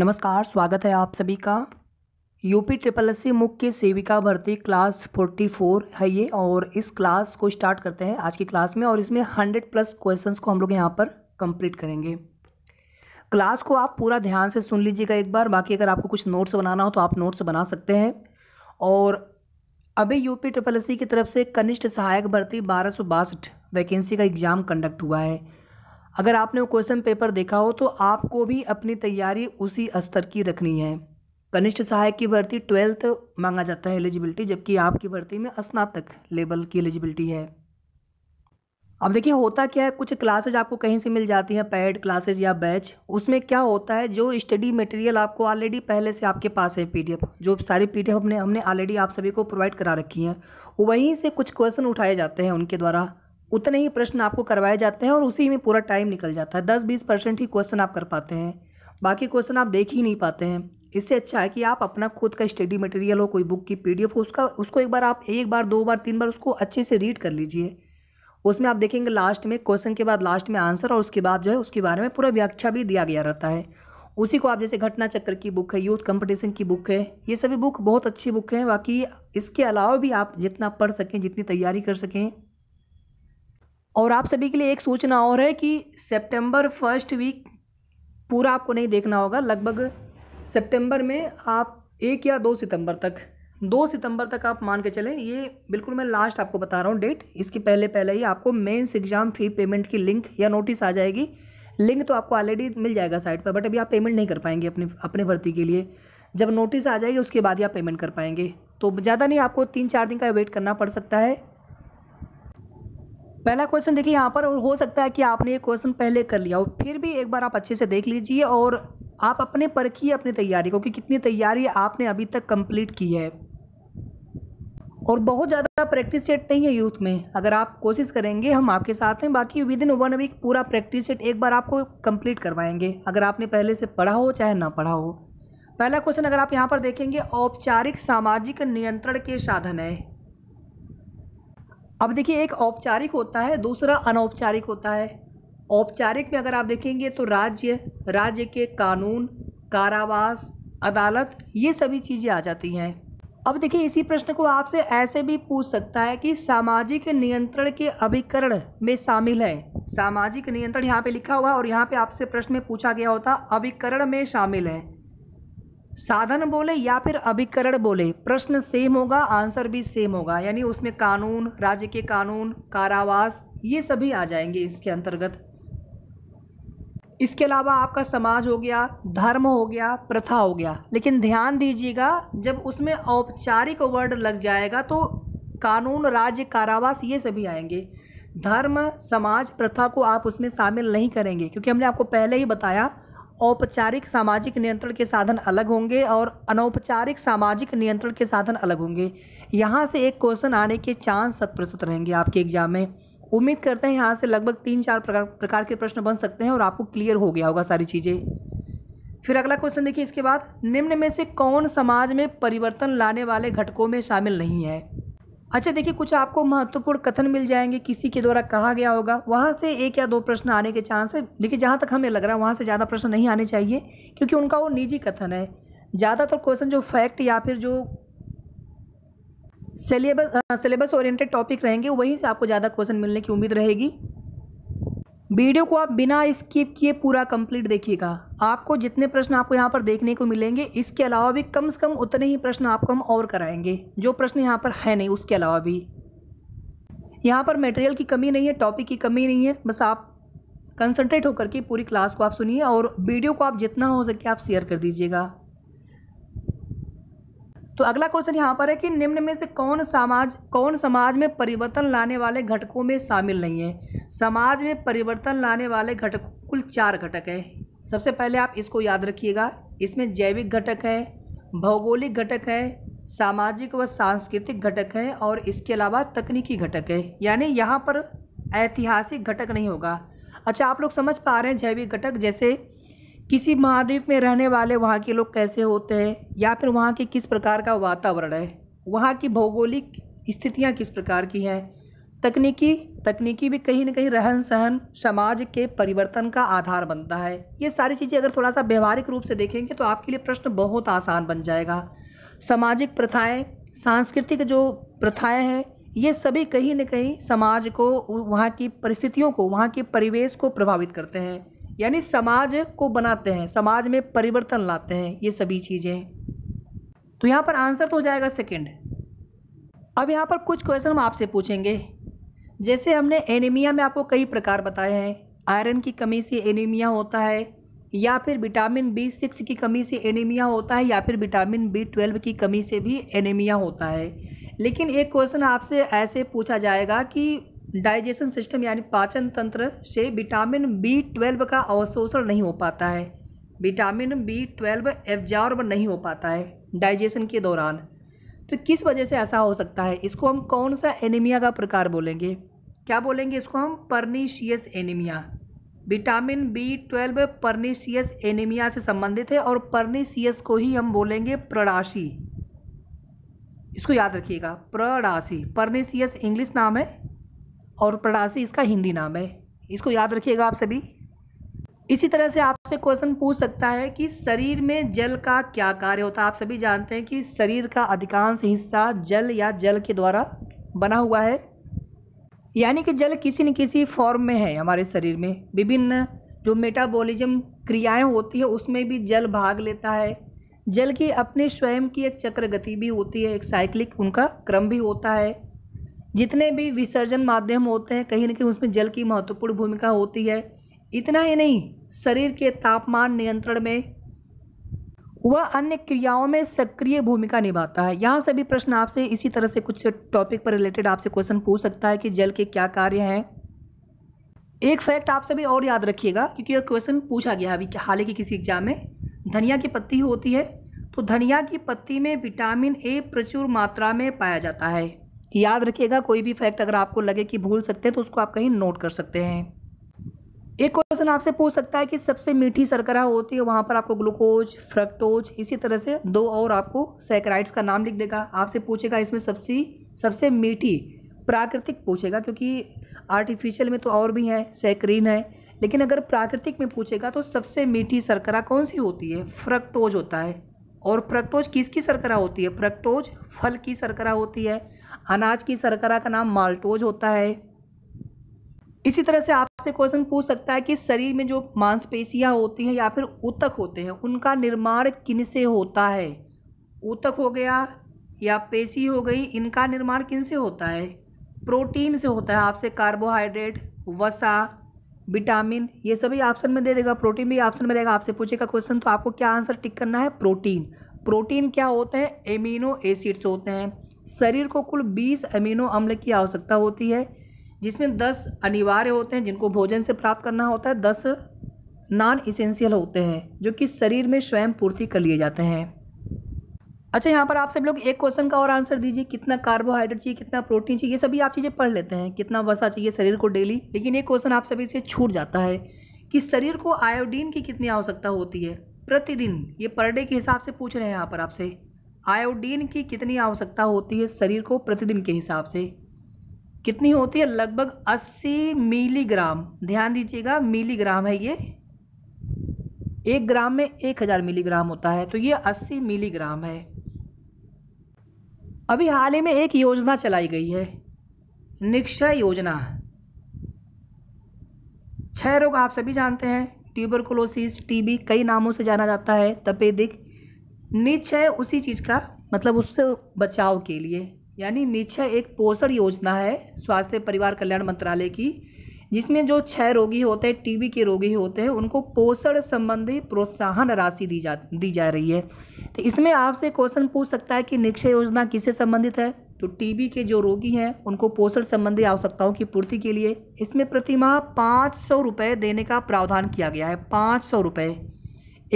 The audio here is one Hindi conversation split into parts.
नमस्कार स्वागत है आप सभी का यूपी ट्रिपल एस सी मुख्य सेविका भर्ती क्लास फोर्टी फोर है ये और इस क्लास को स्टार्ट करते हैं आज की क्लास में और इसमें हंड्रेड प्लस क्वेश्चंस को हम लोग यहाँ पर कंप्लीट करेंगे क्लास को आप पूरा ध्यान से सुन लीजिएगा एक बार बाकी अगर आपको कुछ नोट्स बनाना हो तो आप नोट्स बना सकते हैं और अभी यूपी ट्रिपल एस की तरफ से कनिष्ठ सहायक भर्ती बारह वैकेंसी का एग्ज़ाम कंडक्ट हुआ है अगर आपने क्वेश्चन पेपर देखा हो तो आपको भी अपनी तैयारी उसी स्तर की रखनी है कनिष्ठ सहायक की भर्ती ट्वेल्थ मांगा जाता है एलिजिबिलिटी जबकि आपकी भर्ती में स्नातक लेवल की एलिजिबिलिटी है अब देखिए होता क्या है कुछ क्लासेज आपको कहीं से मिल जाती हैं पेड क्लासेज या बैच उसमें क्या होता है जो स्टडी मटेरियल आपको ऑलरेडी पहले से आपके पास है पीडीएफ जो सारी पीडीएफ हमने हमने ऑलरेडी आप सभी को प्रोवाइड करा रखी हैं वहीं से कुछ क्वेश्चन उठाए जाते हैं उनके द्वारा उतने ही प्रश्न आपको करवाए जाते हैं और उसी में पूरा टाइम निकल जाता है दस बीस परसेंट ही क्वेश्चन आप कर पाते हैं बाकी क्वेश्चन आप देख ही नहीं पाते हैं इससे अच्छा है कि आप अपना खुद का स्टडी मटेरियल हो कोई बुक की पीडीएफ हो उसका उसको एक बार आप एक बार दो बार तीन बार उसको अच्छे से रीड कर लीजिए उसमें आप देखेंगे लास्ट में क्वेश्चन के बाद लास्ट में आंसर और उसके बाद जो है उसके बारे में पूरा व्याख्या भी दिया गया रहता है उसी को आप जैसे घटना चक्र की बुक है यूथ कंपटीशन की बुक है ये सभी बुक बहुत अच्छी बुक हैं बाकी इसके अलावा भी आप जितना पढ़ सकें जितनी तैयारी कर सकें और आप सभी के लिए एक सूचना और है कि सितंबर फर्स्ट वीक पूरा आपको नहीं देखना होगा लगभग सितंबर में आप एक या दो सितंबर तक दो सितंबर तक आप मान के चलें ये बिल्कुल मैं लास्ट आपको बता रहा हूँ डेट इसके पहले पहले ही आपको मेंस एग्ज़ाम फ़ी पेमेंट की लिंक या नोटिस आ जाएगी लिंक तो आपको ऑलरेडी मिल जाएगा साइट पर बट अभी आप पेमेंट नहीं कर पाएंगे अपने अपने भर्ती के लिए जब नोटिस आ जाएगी उसके बाद ही आप पेमेंट कर पाएंगे तो ज़्यादा नहीं आपको तीन चार दिन का वेट करना पड़ सकता है पहला क्वेश्चन देखिए यहाँ पर और हो सकता है कि आपने ये क्वेश्चन पहले कर लिया हो फिर भी एक बार आप अच्छे से देख लीजिए और आप अपने पर की अपनी तैयारी को कि कितनी तैयारी आपने अभी तक कंप्लीट की है और बहुत ज़्यादा प्रैक्टिस सेट नहीं है यूथ में अगर आप कोशिश करेंगे हम आपके साथ हैं बाकी विद इन वन वीक पूरा प्रैक्टिस सेट एक बार आपको कंप्लीट करवाएंगे अगर आपने पहले से पढ़ा हो चाहे ना पढ़ा हो पहला क्वेश्चन अगर आप यहाँ पर देखेंगे औपचारिक सामाजिक नियंत्रण के साधन है अब देखिए एक औपचारिक होता है दूसरा अनौपचारिक होता है औपचारिक में अगर आप देखेंगे तो राज्य राज्य के कानून कारावास अदालत ये सभी चीज़ें आ जाती हैं अब देखिए इसी प्रश्न को आपसे ऐसे भी पूछ सकता है कि सामाजिक नियंत्रण के अभिकरण में शामिल है सामाजिक नियंत्रण यहाँ पे लिखा हुआ है और यहाँ पे आपसे प्रश्न में पूछा गया होता अभिकरण में शामिल है साधन बोले या फिर अभिकरण बोले प्रश्न सेम होगा आंसर भी सेम होगा यानी उसमें कानून राज्य के कानून कारावास ये सभी आ जाएंगे इसके अंतर्गत इसके अलावा आपका समाज हो गया धर्म हो गया प्रथा हो गया लेकिन ध्यान दीजिएगा जब उसमें औपचारिक वर्ड लग जाएगा तो कानून राज्य कारावास ये सभी आएंगे धर्म समाज प्रथा को आप उसमें शामिल नहीं करेंगे क्योंकि हमने आपको पहले ही बताया औपचारिक सामाजिक नियंत्रण के साधन अलग होंगे और अनौपचारिक सामाजिक नियंत्रण के साधन अलग होंगे यहाँ से एक क्वेश्चन आने के चांस शत प्रतिशत रहेंगे आपके एग्जाम में उम्मीद करते हैं यहाँ से लगभग तीन चार प्रकार प्रकार के प्रश्न बन सकते हैं और आपको क्लियर हो गया होगा सारी चीज़ें फिर अगला क्वेश्चन देखिए इसके बाद निम्न में से कौन समाज में परिवर्तन लाने वाले घटकों में शामिल नहीं है अच्छा देखिए कुछ आपको महत्वपूर्ण कथन मिल जाएंगे किसी के द्वारा कहा गया होगा वहाँ से एक या दो प्रश्न आने के चांस है देखिए जहाँ तक हमें लग रहा है वहाँ से ज़्यादा प्रश्न नहीं आने चाहिए क्योंकि उनका वो निजी कथन है ज़्यादातर क्वेश्चन जो फैक्ट या फिर जो सिलेबस सिलेबस ओरिएंटेड टॉपिक रहेंगे वहीं से आपको ज़्यादा क्वेश्चन मिलने की उम्मीद रहेगी वीडियो को आप बिना स्किप किए पूरा कंप्लीट देखिएगा आपको जितने प्रश्न आपको यहाँ पर देखने को मिलेंगे इसके अलावा भी कम से कम उतने ही प्रश्न आपको हम और कराएंगे जो प्रश्न यहाँ पर है नहीं उसके अलावा भी यहाँ पर मटेरियल की कमी नहीं है टॉपिक की कमी नहीं है बस आप कंसंट्रेट होकर के पूरी क्लास को आप सुनिए और वीडियो को आप जितना हो सके आप शेयर कर दीजिएगा तो अगला क्वेश्चन यहाँ पर है कि निम्न में से कौन समाज कौन समाज में परिवर्तन लाने वाले घटकों में शामिल नहीं है समाज में परिवर्तन लाने वाले घटक कुल चार घटक है सबसे पहले आप इसको याद रखिएगा इसमें जैविक घटक है भौगोलिक घटक है सामाजिक व सांस्कृतिक घटक है और इसके अलावा तकनीकी घटक है यानी यहाँ पर ऐतिहासिक घटक नहीं होगा अच्छा आप लोग समझ पा रहे हैं जैविक घटक जैसे किसी महाद्वीप में रहने वाले वहाँ के लोग कैसे होते हैं या फिर वहाँ के किस प्रकार का वातावरण है वहाँ की भौगोलिक स्थितियाँ किस प्रकार की हैं तकनीकी तकनीकी भी कहीं ना कहीं रहन सहन समाज के परिवर्तन का आधार बनता है ये सारी चीज़ें अगर थोड़ा सा व्यवहारिक रूप से देखेंगे तो आपके लिए प्रश्न बहुत आसान बन जाएगा सामाजिक प्रथाएं सांस्कृतिक जो प्रथाएं हैं ये सभी कहीं ना कहीं समाज को वहाँ की परिस्थितियों को वहाँ के परिवेश को प्रभावित करते हैं यानी समाज को बनाते हैं समाज में परिवर्तन लाते हैं ये सभी चीज़ें तो यहाँ पर आंसर तो हो जाएगा सेकेंड अब यहाँ पर कुछ क्वेश्चन हम आपसे पूछेंगे जैसे हमने एनीमिया में आपको कई प्रकार बताए हैं आयरन की कमी से एनीमिया होता है या फिर विटामिन बी सिक्स की कमी से एनीमिया होता है या फिर विटामिन बी ट्वेल्व की कमी से भी एनीमिया होता है लेकिन एक क्वेश्चन आपसे ऐसे पूछा जाएगा कि डाइजेशन सिस्टम यानी पाचन तंत्र से विटामिन बी ट्वेल्व का अवशोषण नहीं हो पाता है विटामिन बी ट्वेल्व एब्जॉर्ब नहीं हो पाता है डाइजेशन के दौरान तो किस वजह से ऐसा हो सकता है इसको हम कौन सा एनीमिया का प्रकार बोलेंगे क्या बोलेंगे इसको हम pernicious anaemia vitamin B twelve pernicious anaemia से संबंधित है और परनीशियस को ही हम बोलेंगे प्रणाशी इसको याद रखिएगा प्रणाशी परनीशियस इंग्लिश नाम है और प्रणासी इसका हिंदी नाम है इसको याद रखिएगा आप सभी इसी तरह से आपसे क्वेश्चन पूछ सकता है कि शरीर में जल का क्या कार्य होता है आप सभी जानते हैं कि शरीर का अधिकांश हिस्सा जल या जल के द्वारा बना हुआ है यानी कि जल किसी न किसी फॉर्म में है हमारे शरीर में विभिन्न जो मेटाबॉलिज्म क्रियाएं होती है उसमें भी जल भाग लेता है जल की अपने स्वयं की एक चक्र गति भी होती है एक साइक्लिक उनका क्रम भी होता है जितने भी विसर्जन माध्यम होते हैं कहीं ना कहीं उसमें जल की महत्वपूर्ण भूमिका होती है इतना ही नहीं शरीर के तापमान नियंत्रण में वह अन्य क्रियाओं में सक्रिय भूमिका निभाता है यहाँ से भी प्रश्न आपसे इसी तरह से कुछ टॉपिक पर रिलेटेड आपसे क्वेश्चन पूछ सकता है कि जल के क्या कार्य हैं एक फैक्ट आप सभी और याद रखिएगा क्योंकि यह क्वेश्चन पूछा गया अभी हाल ही के किसी एग्जाम में धनिया की पत्ती होती है तो धनिया की पत्ती में विटामिन ए प्रचुर मात्रा में पाया जाता है याद रखिएगा कोई भी फैक्ट अगर आपको लगे कि भूल सकते हैं तो उसको आप कहीं नोट कर सकते हैं एक क्वेश्चन आपसे पूछ सकता है कि सबसे मीठी सरकरा होती है वहाँ पर आपको ग्लूकोज फ्रक्टोज इसी तरह से दो और आपको सैकराइड्स का नाम लिख देगा आपसे पूछेगा इसमें सबसे सबसे मीठी प्राकृतिक पूछेगा क्योंकि आर्टिफिशियल में तो और भी है सैक्रीन है लेकिन अगर प्राकृतिक में पूछेगा तो सबसे मीठी सरकरा कौन सी होती है फ्रक्टोज होता है और फ्रक्टोज किसकी सरकरा होती है फ्रक्टोज फल की सरकरा होती है अनाज की शर्करा का नाम माल्टोज होता है इसी तरह से आपसे क्वेश्चन पूछ सकता है कि शरीर में जो मांसपेशियां होती हैं या फिर ऊतक होते हैं उनका निर्माण किन से होता है ऊतक हो गया या पेशी हो गई इनका निर्माण किन से होता है प्रोटीन से होता है आपसे कार्बोहाइड्रेट वसा विटामिन ये सभी ऑप्शन में दे देगा प्रोटीन भी ऑप्शन में रहेगा आपसे पूछेगा क्वेश्चन तो आपको क्या आंसर टिक करना है प्रोटीन प्रोटीन क्या होते हैं एमिनो एसिड्स होते हैं शरीर को कुल 20 अमीनो अम्ल की आवश्यकता होती है जिसमें 10 अनिवार्य होते हैं जिनको भोजन से प्राप्त करना होता है 10 नॉन इसेंशियल होते हैं जो कि शरीर में स्वयं पूर्ति कर लिए जाते हैं अच्छा यहाँ पर आप सब लोग एक क्वेश्चन का और आंसर दीजिए कितना कार्बोहाइड्रेट चाहिए कितना प्रोटीन चाहिए ये सभी आप चीज़ें पढ़ लेते हैं कितना वसा चाहिए शरीर को डेली लेकिन एक क्वेश्चन आप सभी से छूट जाता है कि शरीर को आयोडीन की कितनी आवश्यकता होती है प्रतिदिन ये पर डे के हिसाब से पूछ रहे हैं यहाँ पर आपसे आयोडीन की कितनी आवश्यकता होती है शरीर को प्रतिदिन के हिसाब से कितनी होती है लगभग 80 मिलीग्राम ध्यान दीजिएगा मिलीग्राम है ये एक ग्राम में एक हज़ार मिलीग्राम होता है तो ये 80 मिलीग्राम है अभी हाल ही में एक योजना चलाई गई है निक्षय योजना क्षय रोग आप सभी जानते हैं ट्यूबरकुलोसिस टीबी कई नामों से जाना जाता है तपेदिक निश्चय है उसी चीज़ का मतलब उससे बचाव के लिए यानी निश्चय एक पोषण योजना है स्वास्थ्य परिवार कल्याण मंत्रालय की जिसमें जो छः रोगी होते हैं टीबी के रोगी होते हैं उनको पोषण संबंधी प्रोत्साहन राशि दी जा दी जा रही है तो इसमें आपसे क्वेश्चन पूछ सकता है कि निक्षय योजना किससे संबंधित है तो टीबी के जो रोगी हैं उनको पोषण संबंधी आवश्यकताओं की पूर्ति के लिए इसमें प्रतिमाह पाँच सौ रुपये देने का प्रावधान किया गया है पाँच सौ रुपये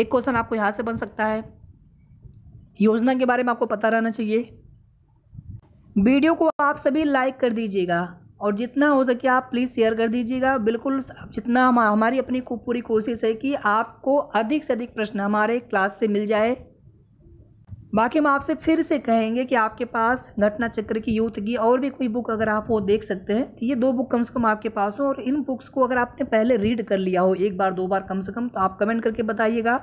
एक क्वेश्चन आपको यहाँ से बन सकता है योजना के बारे में आपको पता रहना चाहिए वीडियो को आप सभी लाइक कर दीजिएगा और जितना हो सके आप प्लीज़ शेयर कर दीजिएगा बिल्कुल जितना हमारी अपनी पूरी कोशिश है कि आपको अधिक से अधिक प्रश्न हमारे क्लास से मिल जाए बाकी हम आपसे फिर से कहेंगे कि आपके पास घटना चक्र की यूथ की और भी कोई बुक अगर आप वो देख सकते हैं तो ये दो बुक कम से कम आपके पास हो और इन बुक्स को अगर आपने पहले रीड कर लिया हो एक बार दो बार कम से कम तो आप कमेंट करके बताइएगा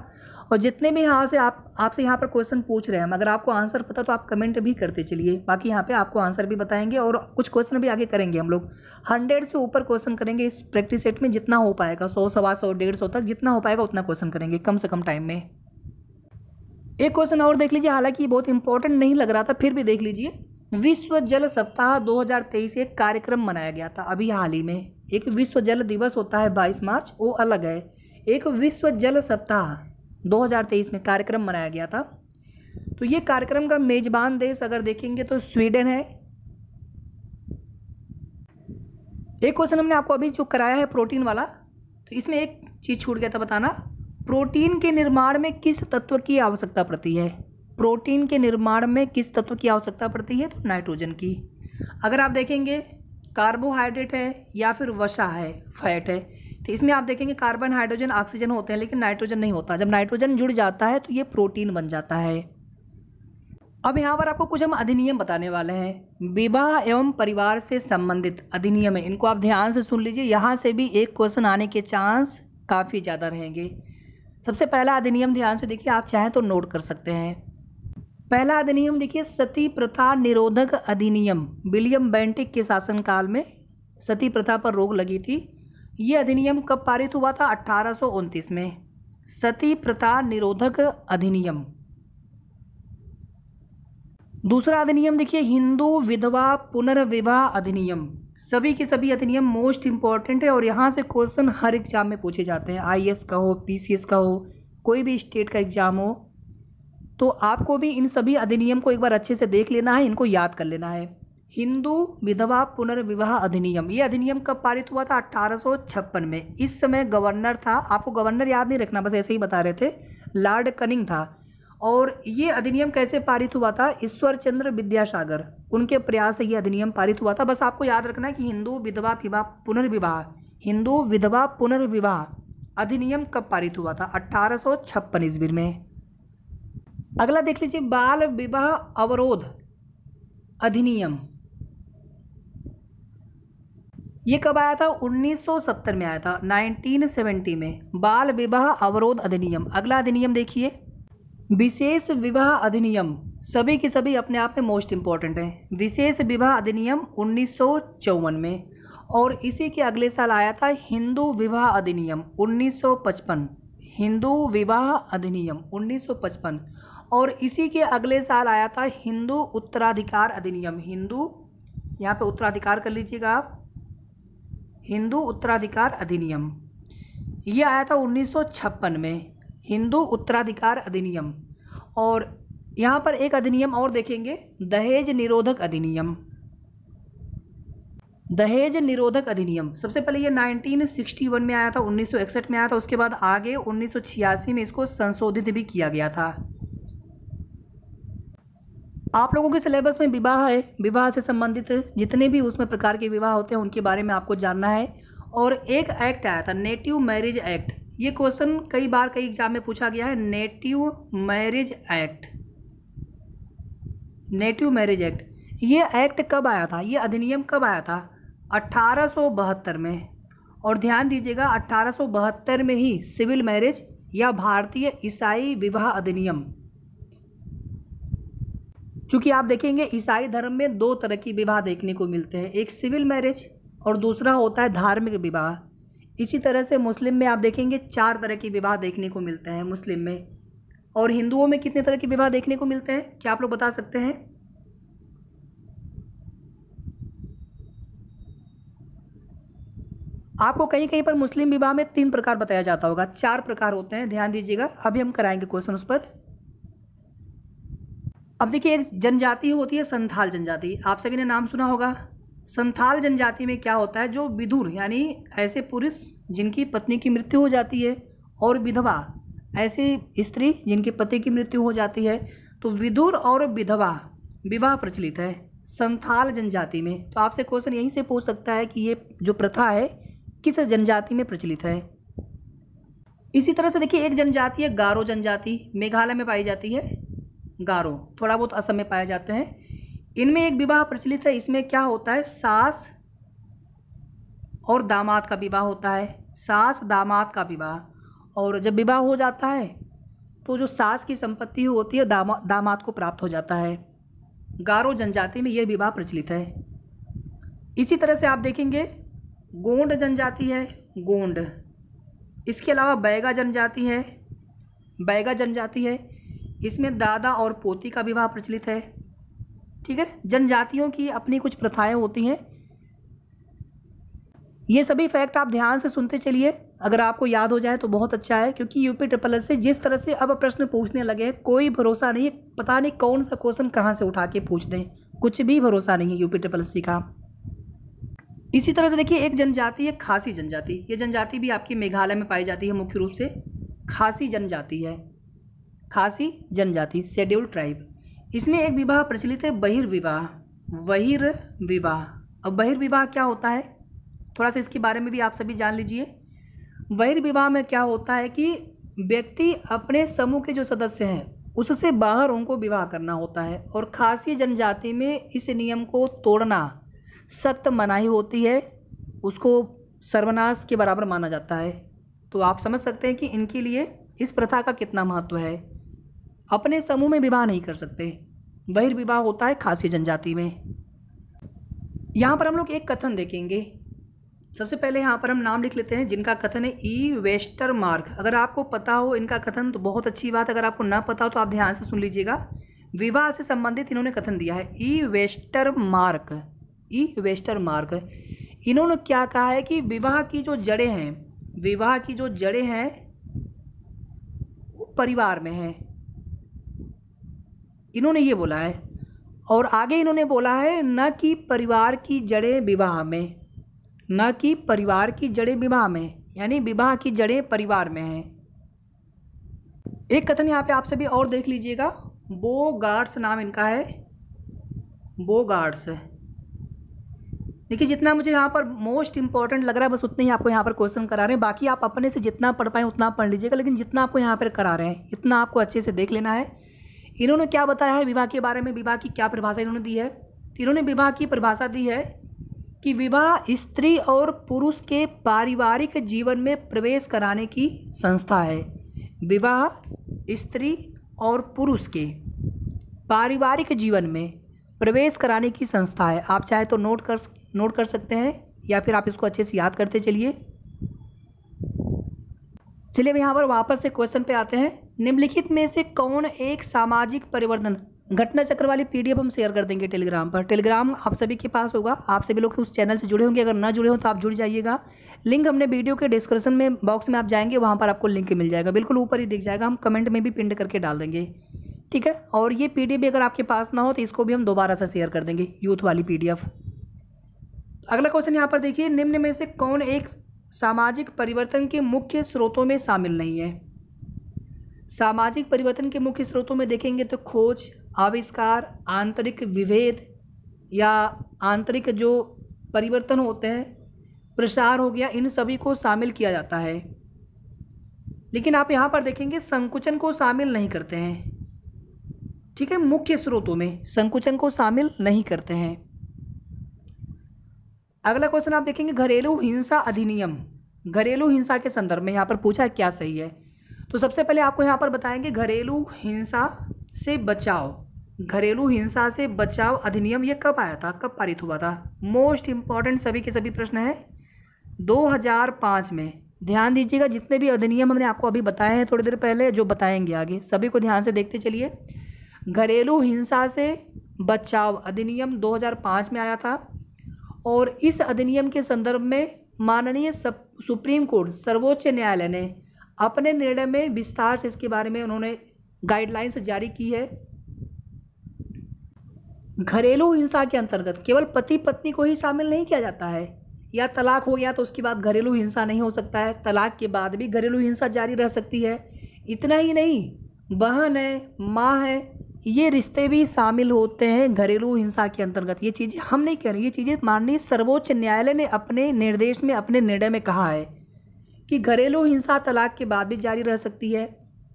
और जितने भी यहाँ से आप आपसे यहाँ पर क्वेश्चन पूछ रहे हैं अगर आपको आंसर पता तो आप कमेंट भी करते चलिए बाकी यहाँ पर आपको आंसर भी बताएंगे और कुछ क्वेश्चन भी आगे करेंगे हम लोग हंड्रेड से ऊपर क्वेश्चन करेंगे इस प्रैक्टिस सेट में जितना हो पाएगा सौ सवा सौ डेढ़ सौ तक जितना हो पाएगा उतना क्वेश्चन करेंगे कम से कम टाइम में एक क्वेश्चन और देख लीजिए हालांकि बहुत इंपॉर्टेंट नहीं लग रहा था फिर भी देख लीजिए विश्व जल सप्ताह 2023 एक कार्यक्रम मनाया गया था अभी हाल ही में एक विश्व जल दिवस होता है 22 मार्च वो अलग है एक विश्व जल सप्ताह 2023 में कार्यक्रम मनाया गया था तो ये कार्यक्रम का मेजबान देश अगर देखेंगे तो स्वीडन है एक क्वेश्चन हमने आपको अभी जो कराया है प्रोटीन वाला तो इसमें एक चीज़ छूट गया था बताना प्रोटीन के निर्माण में किस तत्व की आवश्यकता पड़ती है प्रोटीन के निर्माण में किस तत्व की आवश्यकता पड़ती है तो नाइट्रोजन की अगर आप देखेंगे कार्बोहाइड्रेट है या फिर वसा है फैट है तो इसमें आप देखेंगे कार्बन हाइड्रोजन ऑक्सीजन होते हैं लेकिन नाइट्रोजन नहीं होता जब नाइट्रोजन जुड़ जाता है तो ये प्रोटीन बन जाता है अब यहाँ पर आपको कुछ हम अधिनियम बताने वाले हैं विवाह एवं परिवार से संबंधित अधिनियम है इनको आप ध्यान से सुन लीजिए यहाँ से भी एक क्वेश्चन आने के चांस काफ़ी ज़्यादा रहेंगे सबसे पहला अधिनियम ध्यान से देखिए आप चाहें तो नोट कर सकते हैं पहला अधिनियम देखिए सती प्रथा निरोधक अधिनियम विलियम बैंटिक के शासनकाल में सती प्रथा पर रोक लगी थी ये अधिनियम कब पारित हुआ था अट्ठारह में सती प्रथा निरोधक अधिनियम दूसरा अधिनियम देखिए हिंदू विधवा पुनर्विवाह अधिनियम सभी के सभी अधिनियम मोस्ट इम्पॉर्टेंट है और यहाँ से क्वेश्चन हर एग्ज़ाम में पूछे जाते हैं आई का हो पी का हो कोई भी स्टेट का एग्ज़ाम हो तो आपको भी इन सभी अधिनियम को एक बार अच्छे से देख लेना है इनको याद कर लेना है हिंदू विधवा पुनर्विवाह अधिनियम ये अधिनियम कब पारित हुआ था अट्ठारह में इस समय गवर्नर था आपको गवर्नर याद नहीं रखना बस ऐसे ही बता रहे थे लॉर्ड कनिंग था और ये अधिनियम कैसे पारित हुआ था ईश्वर चंद्र विद्यासागर उनके प्रयास से ये अधिनियम पारित हुआ था बस आपको याद रखना है कि हिंदू विधवा विवाह पुनर्विवाह हिंदू विधवा पुनर्विवाह अधिनियम कब पारित हुआ था अट्ठारह सौ छप्पन ईस्वी में अगला देख लीजिए बाल विवाह अवरोध अधिनियम ये कब आया था 1970 में आया था 1970 में बाल विवाह अवरोध अधिनियम अगला अधिनियम देखिए विशेष विवाह अधिनियम सभी के सभी अपने आप में मोस्ट इम्पॉर्टेंट हैं विशेष विवाह अधिनियम उन्नीस में और इसी के अगले साल आया था हिंदू विवाह अधिनियम 1955 हिंदू विवाह अधिनियम 1955 और इसी के अगले साल आया था हिंदू उत्तराधिकार अधिनियम हिंदू यहाँ पे उत्तराधिकार कर लीजिएगा आप हिंदू उत्तराधिकार अधिनियम ये आया था 1956 में हिंदू उत्तराधिकार अधिनियम और यहाँ पर एक अधिनियम और देखेंगे दहेज निरोधक अधिनियम दहेज निरोधक अधिनियम सबसे पहले ये 1961 में आया था 1961 में आया था उसके बाद आगे 1986 में इसको संशोधित भी किया गया था आप लोगों के सिलेबस में विवाह है विवाह से संबंधित जितने भी उसमें प्रकार के विवाह होते हैं उनके बारे में आपको जानना है और एक एक्ट आया था नेटिव मैरिज एक्ट ये क्वेश्चन कई बार कई एग्जाम में पूछा गया है native marriage act native marriage act ये एक्ट कब आया था ये अधिनियम कब आया था अट्ठारह में और ध्यान दीजिएगा अट्ठारह में ही सिविल मैरिज या भारतीय ईसाई विवाह अधिनियम चूंकि आप देखेंगे ईसाई धर्म में दो तरह की विवाह देखने को मिलते हैं एक सिविल मैरिज और दूसरा होता है धार्मिक विवाह इसी तरह से मुस्लिम में आप देखेंगे चार तरह के विवाह देखने को मिलते हैं मुस्लिम में और हिंदुओं में कितने तरह के विवाह देखने को मिलते हैं क्या आप लोग बता सकते हैं आपको कहीं कहीं पर मुस्लिम विवाह में तीन प्रकार बताया जाता होगा चार प्रकार होते हैं ध्यान दीजिएगा अभी हम कराएंगे क्वेश्चन उस पर अब देखिए एक जनजाति होती है संथाल जनजाति आप सभी ने नाम सुना होगा संथाल जनजाति में क्या होता है जो विदुर यानी ऐसे पुरुष जिनकी पत्नी की मृत्यु हो जाती है और विधवा ऐसे स्त्री जिनके पति की मृत्यु हो जाती है तो विदुर और विधवा विवाह प्रचलित है संथाल जनजाति में तो आपसे क्वेश्चन यहीं से पूछ सकता है कि ये जो प्रथा है किस जनजाति में प्रचलित है इसी तरह से देखिए एक जनजाति है गारो जनजाति मेघालय में पाई जाती है गारो थोड़ा बहुत असम में पाए जाते हैं इनमें एक विवाह प्रचलित है इसमें क्या होता है सास और दामाद का विवाह होता है सास दामाद का विवाह और जब विवाह हो जाता है तो जो सास की संपत्ति होती है दामा दामाद को प्राप्त हो जाता है गारो जनजाति में यह विवाह प्रचलित है इसी तरह से आप देखेंगे गोंड जनजाति है गोंड इसके अलावा बैगा जनजाति है बैगा जनजाति है इसमें दादा और पोती का विवाह प्रचलित है ठीक है जनजातियों की अपनी कुछ प्रथाएं होती हैं ये सभी फैक्ट आप ध्यान से सुनते चलिए अगर आपको याद हो जाए तो बहुत अच्छा है क्योंकि यूपी ट्रिपल एस से जिस तरह से अब प्रश्न पूछने लगे हैं कोई भरोसा नहीं है पता नहीं कौन सा क्वेश्चन कहाँ से उठा के पूछ दें कुछ भी भरोसा नहीं है यूपी ट्रिपल एस का इसी तरह से देखिए एक जनजाति है खासी जनजाति ये जनजाति भी आपकी मेघालय में पाई जाती है मुख्य रूप से खासी जनजाति है खासी जनजाति शेड्यूल ट्राइब इसमें एक विवाह प्रचलित है बहिर्विवाह बहिर्विवाह अब बहिर्विवाह क्या होता है थोड़ा सा इसके बारे में भी आप सभी जान लीजिए बहिर्विवाह में क्या होता है कि व्यक्ति अपने समूह के जो सदस्य हैं उससे बाहर उनको विवाह करना होता है और खासी जनजाति में इस नियम को तोड़ना सख्त मनाही होती है उसको सर्वनाश के बराबर माना जाता है तो आप समझ सकते हैं कि इनके लिए इस प्रथा का कितना महत्व है अपने समूह में विवाह नहीं कर सकते बहिर्विवाह होता है खासी जनजाति में यहाँ पर हम लोग एक कथन देखेंगे सबसे पहले यहाँ पर हम नाम लिख लेते हैं जिनका कथन है ई वेस्टर मार्क अगर आपको पता हो इनका कथन तो बहुत अच्छी बात अगर आपको ना पता हो तो आप ध्यान से सुन लीजिएगा विवाह से संबंधित इन्होंने कथन दिया है E Westermarck E Westermarck इन्होंने क्या कहा है कि विवाह की जो जड़ें हैं विवाह की जो जड़ें हैं वो परिवार में हैं इन्होंने ये बोला है और आगे इन्होंने बोला है न कि परिवार की जड़ें विवाह में न कि परिवार की जड़ें विवाह में यानी विवाह की जड़ें परिवार में हैं एक कथन यहाँ पे आप सभी और देख लीजिएगा बो गार्ड्स नाम इनका है बो गार्ड्स देखिए जितना मुझे यहाँ पर मोस्ट इंपॉर्टेंट लग रहा है बस उतने ही आपको यहाँ पर क्वेश्चन करा रहे हैं बाकी आप अपने से जितना पढ़ पाएँ उतना पढ़ लीजिएगा लेकिन जितना आपको यहाँ पर करा रहे हैं इतना आपको अच्छे से देख लेना है इन्होंने क्या बताया है विवाह के बारे में विवाह की क्या परिभाषा इन्होंने दी है इन्होंने विवाह की परिभाषा दी है कि विवाह स्त्री और पुरुष के पारिवारिक जीवन में प्रवेश कराने की संस्था है विवाह स्त्री और पुरुष के पारिवारिक जीवन में प्रवेश कराने की संस्था है आप चाहे तो नोट कर नोट कर सकते हैं या फिर आप इसको अच्छे से याद करते चलिए चलिए अब यहाँ पर वापस से क्वेश्चन पे आते हैं निम्नलिखित में से कौन एक सामाजिक परिवर्तन घटना चक्र वाली पीडीएफ हम शेयर कर देंगे टेलीग्राम पर टेलीग्राम आप सभी के पास होगा आप सभी लोग उस चैनल से जुड़े होंगे अगर ना जुड़े हों तो आप जुड़ जाइएगा लिंक हमने वीडियो के डिस्क्रिप्शन में बॉक्स में आप जाएंगे वहाँ पर आपको लिंक मिल जाएगा बिल्कुल ऊपर ही दिख जाएगा हम कमेंट में भी पिंड करके डाल देंगे ठीक है और ये पी भी अगर आपके पास ना हो तो इसको भी हम दोबारा से शेयर कर देंगे यूथ वाली पी अगला क्वेश्चन यहाँ पर देखिए निम्न में से कौन एक सामाजिक परिवर्तन के मुख्य स्रोतों में शामिल नहीं है सामाजिक परिवर्तन के मुख्य स्रोतों में देखेंगे तो खोज आविष्कार आंतरिक विभेद या आंतरिक जो परिवर्तन होते हैं प्रसार हो गया इन सभी को शामिल किया जाता है लेकिन आप यहाँ पर देखेंगे संकुचन को शामिल नहीं करते हैं ठीक है मुख्य स्रोतों में संकुचन को शामिल नहीं करते हैं अगला क्वेश्चन आप देखेंगे घरेलू हिंसा अधिनियम घरेलू हिंसा के संदर्भ में यहाँ पर पूछा है क्या सही है तो सबसे पहले आपको यहाँ पर बताएंगे घरेलू हिंसा से बचाव घरेलू हिंसा से बचाव अधिनियम ये कब आया था कब पारित हुआ था मोस्ट इम्पॉर्टेंट सभी के सभी प्रश्न है 2005 में ध्यान दीजिएगा जितने भी अधिनियम हमने आपको अभी बताए हैं थोड़ी देर पहले जो बताएंगे आगे सभी को ध्यान से देखते चलिए घरेलू हिंसा से बचाव अधिनियम 2005 में आया था और इस अधिनियम के संदर्भ में माननीय सुप्रीम कोर्ट सर्वोच्च न्यायालय ने अपने निर्णय में विस्तार से इसके बारे में उन्होंने गाइडलाइंस जारी की है घरेलू हिंसा के अंतर्गत केवल पति पत्नी को ही शामिल नहीं किया जाता है या तलाक हो गया तो उसके बाद घरेलू हिंसा नहीं हो सकता है तलाक के बाद भी घरेलू हिंसा जारी रह सकती है इतना ही नहीं बहन है माँ है ये रिश्ते भी शामिल होते हैं घरेलू हिंसा के अंतर्गत ये चीज़ें हम नहीं कह रहे ये चीज़ें माननीय सर्वोच्च न्यायालय ने अपने निर्देश में अपने निर्णय में कहा है कि घरेलू हिंसा तलाक के बाद भी जारी रह सकती है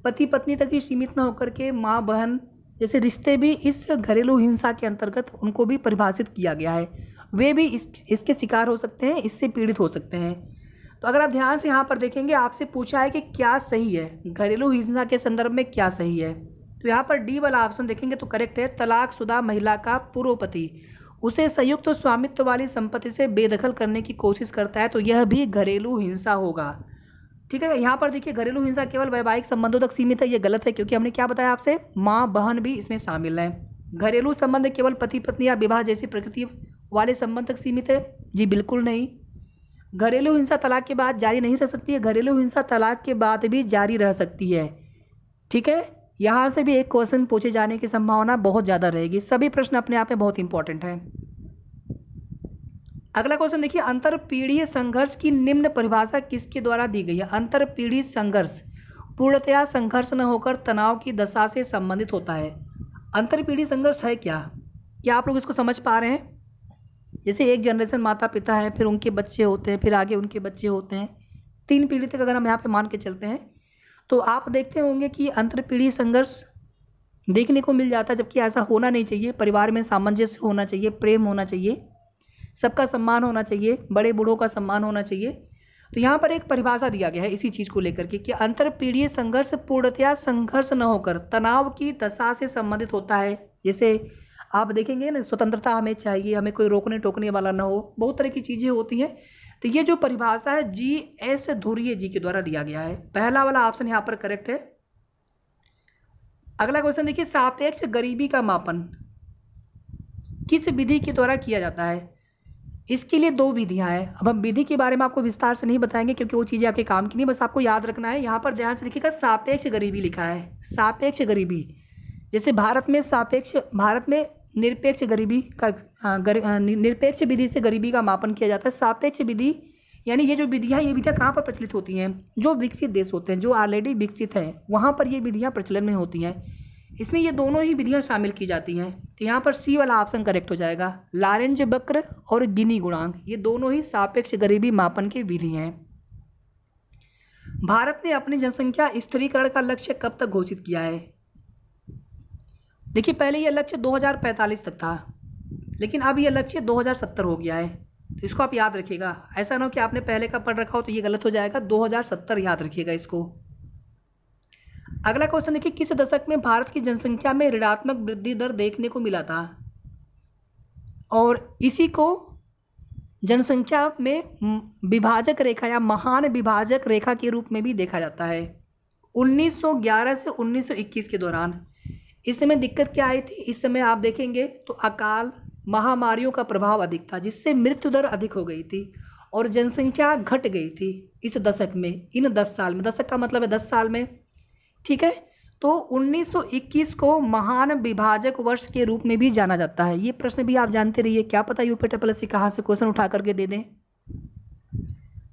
पति पत्नी तक ही सीमित न होकर के माँ बहन जैसे रिश्ते भी इस घरेलू हिंसा के अंतर्गत उनको भी परिभाषित किया गया है वे भी इस इसके शिकार हो सकते हैं इससे पीड़ित हो सकते हैं तो अगर आप ध्यान से यहाँ पर देखेंगे आपसे पूछा है कि क्या सही है घरेलू हिंसा के संदर्भ में क्या सही है तो यहाँ पर डी वाला ऑप्शन देखेंगे तो करेक्ट है तलाकशुदा महिला का पूर्वपति उसे संयुक्त तो स्वामित्व वाली संपत्ति से बेदखल करने की कोशिश करता है तो यह भी घरेलू हिंसा होगा ठीक है यहाँ पर देखिए घरेलू हिंसा केवल वैवाहिक संबंधों तक सीमित है ये गलत है क्योंकि हमने क्या बताया आपसे माँ बहन भी इसमें शामिल है घरेलू संबंध केवल पति पत्नी या विवाह जैसी प्रकृति वाले संबंध तक सीमित है जी बिल्कुल नहीं घरेलू हिंसा तलाक के बाद जारी नहीं रह सकती है घरेलू हिंसा तलाक के बाद भी जारी रह सकती है ठीक है यहाँ से भी एक क्वेश्चन पूछे जाने की संभावना बहुत ज़्यादा रहेगी सभी प्रश्न अपने आप में बहुत इंपॉर्टेंट है अगला क्वेश्चन देखिए अंतर पीढ़ी संघर्ष की निम्न परिभाषा किसके द्वारा दी गई है अंतर पीढ़ी संघर्ष पूर्णतया संघर्ष न होकर तनाव की दशा से संबंधित होता है अंतर पीढ़ी संघर्ष है क्या क्या आप लोग इसको समझ पा रहे हैं जैसे एक जनरेशन माता पिता है फिर उनके बच्चे होते हैं फिर आगे उनके बच्चे होते हैं तीन पीढ़ी तक अगर हम यहाँ पे मान के चलते हैं तो आप देखते होंगे कि अंतर पीढ़ी संघर्ष देखने को मिल जाता है जबकि ऐसा होना नहीं चाहिए परिवार में सामंजस्य होना चाहिए प्रेम होना चाहिए सबका सम्मान होना चाहिए बड़े बूढ़ों का सम्मान होना चाहिए तो यहाँ पर एक परिभाषा दिया गया है इसी चीज़ को लेकर के कि अंतर पीढ़ी संघर्ष पूर्णतया संघर्ष न होकर तनाव की दशा से संबंधित होता है जैसे आप देखेंगे ना स्वतंत्रता हमें चाहिए हमें कोई रोकने टोकने वाला ना हो बहुत तरह की चीज़ें होती हैं तो ये जो परिभाषा है जी एस धुरिय जी के द्वारा दिया गया है पहला वाला ऑप्शन यहाँ पर करेक्ट है अगला क्वेश्चन देखिए सापेक्ष गरीबी का मापन किस विधि के द्वारा किया जाता है इसके लिए दो विधियां हैं अब हम विधि के बारे में आपको विस्तार से नहीं बताएंगे क्योंकि वो चीज़ें आपके काम की नहीं बस आपको याद रखना है यहाँ पर ध्यान से लिखेगा सापेक्ष गरीबी लिखा है सापेक्ष गरीबी जैसे भारत में सापेक्ष भारत में निरपेक्ष गरीबी का गर, निरपेक्ष विधि से गरीबी का मापन किया जाता है सापेक्ष विधि यानी ये जो विधियाँ ये विधियाँ कहाँ पर प्रचलित होती हैं जो विकसित देश होते हैं जो ऑलरेडी विकसित हैं वहाँ पर ये विधियाँ प्रचलन में होती हैं इसमें ये दोनों ही विधियाँ शामिल की जाती हैं तो यहाँ पर सी वाला ऑप्शन करेक्ट हो जाएगा लारेंज बक्र और गिनी गुणांक ये दोनों ही सापेक्ष गरीबी मापन की विधि हैं भारत ने अपनी जनसंख्या स्थिरीकरण का लक्ष्य कब तक घोषित किया है देखिए पहले ये लक्ष्य 2045 तक था लेकिन अब ये लक्ष्य 2070 हो गया है तो इसको आप याद रखिएगा ऐसा ना हो कि आपने पहले का पढ़ रखा हो तो ये गलत हो जाएगा 2070 याद रखिएगा इसको अगला क्वेश्चन देखिए किस दशक में भारत की जनसंख्या में ऋणात्मक वृद्धि दर देखने को मिला था और इसी को जनसंख्या में विभाजक रेखा या महान विभाजक रेखा के रूप में भी देखा जाता है 1911 से 1921 के दौरान इस समय दिक्कत क्या आई थी इस समय आप देखेंगे तो अकाल महामारियों का प्रभाव अधिक था जिससे मृत्यु दर अधिक हो गई थी और जनसंख्या घट गई थी इस दशक में इन दस साल में दशक का मतलब है दस साल में ठीक है तो 1921 को महान विभाजक वर्ष के रूप में भी जाना जाता है ये प्रश्न भी आप जानते रहिए क्या पता यूपी टेपल से कहाँ से क्वेश्चन उठा करके दे दें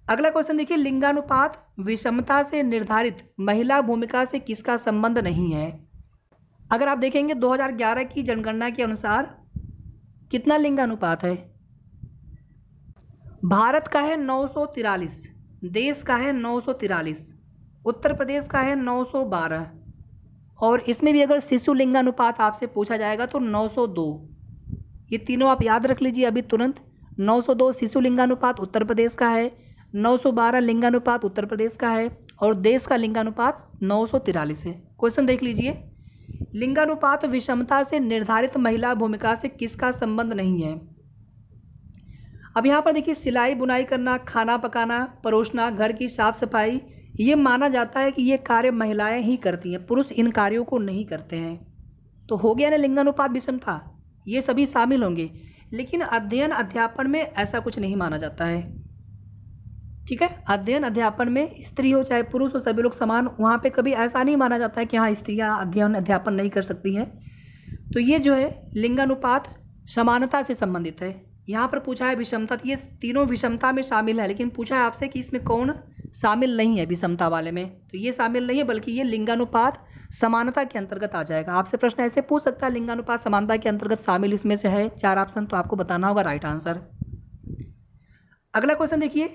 अगला क्वेश्चन देखिए लिंगानुपात विषमता से निर्धारित महिला भूमिका से किसका संबंध नहीं है अगर आप देखेंगे 2011 की जनगणना के अनुसार कितना लिंग अनुपात है भारत का है नौ देश का है नौ उत्तर प्रदेश का है 912 और इसमें भी अगर शिशु लिंगानुपात आपसे पूछा जाएगा तो 902 ये तीनों आप याद रख लीजिए अभी तुरंत 902 शिशु लिंगानुपात उत्तर प्रदेश का है 912 लिंगानुपात उत्तर प्रदेश का है और देश का लिंगानुपात नौ है क्वेश्चन देख लीजिए लिंगानुपात विषमता से निर्धारित महिला भूमिका से किसका संबंध नहीं है अब यहाँ पर देखिए सिलाई बुनाई करना खाना पकाना परोसना घर की साफ सफाई ये माना जाता है कि ये कार्य महिलाएं ही करती हैं पुरुष इन कार्यों को नहीं करते हैं तो हो गया ना लिंगानुपात विषमता ये सभी शामिल होंगे लेकिन अध्ययन अध्यापन में ऐसा कुछ नहीं माना जाता है ठीक है अध्ययन अध्यापन में स्त्री हो चाहे पुरुष हो सभी लोग समान वहाँ पे कभी ऐसा नहीं माना जाता है कि हाँ स्त्रियाँ अध्ययन अध्यापन नहीं कर सकती हैं तो ये जो है लिंगानुपात समानता से संबंधित है यहाँ पर पूछा है विषमता तो ये तीनों विषमता में शामिल है लेकिन पूछा है आपसे कि इसमें कौन शामिल नहीं है विषमता वाले में तो ये शामिल नहीं है बल्कि ये लिंगानुपात समानता के अंतर्गत आ जाएगा आपसे प्रश्न ऐसे पूछ सकता है लिंगानुपात समानता के अंतर्गत शामिल इसमें से है चार ऑप्शन तो आपको बताना होगा राइट आंसर अगला क्वेश्चन देखिए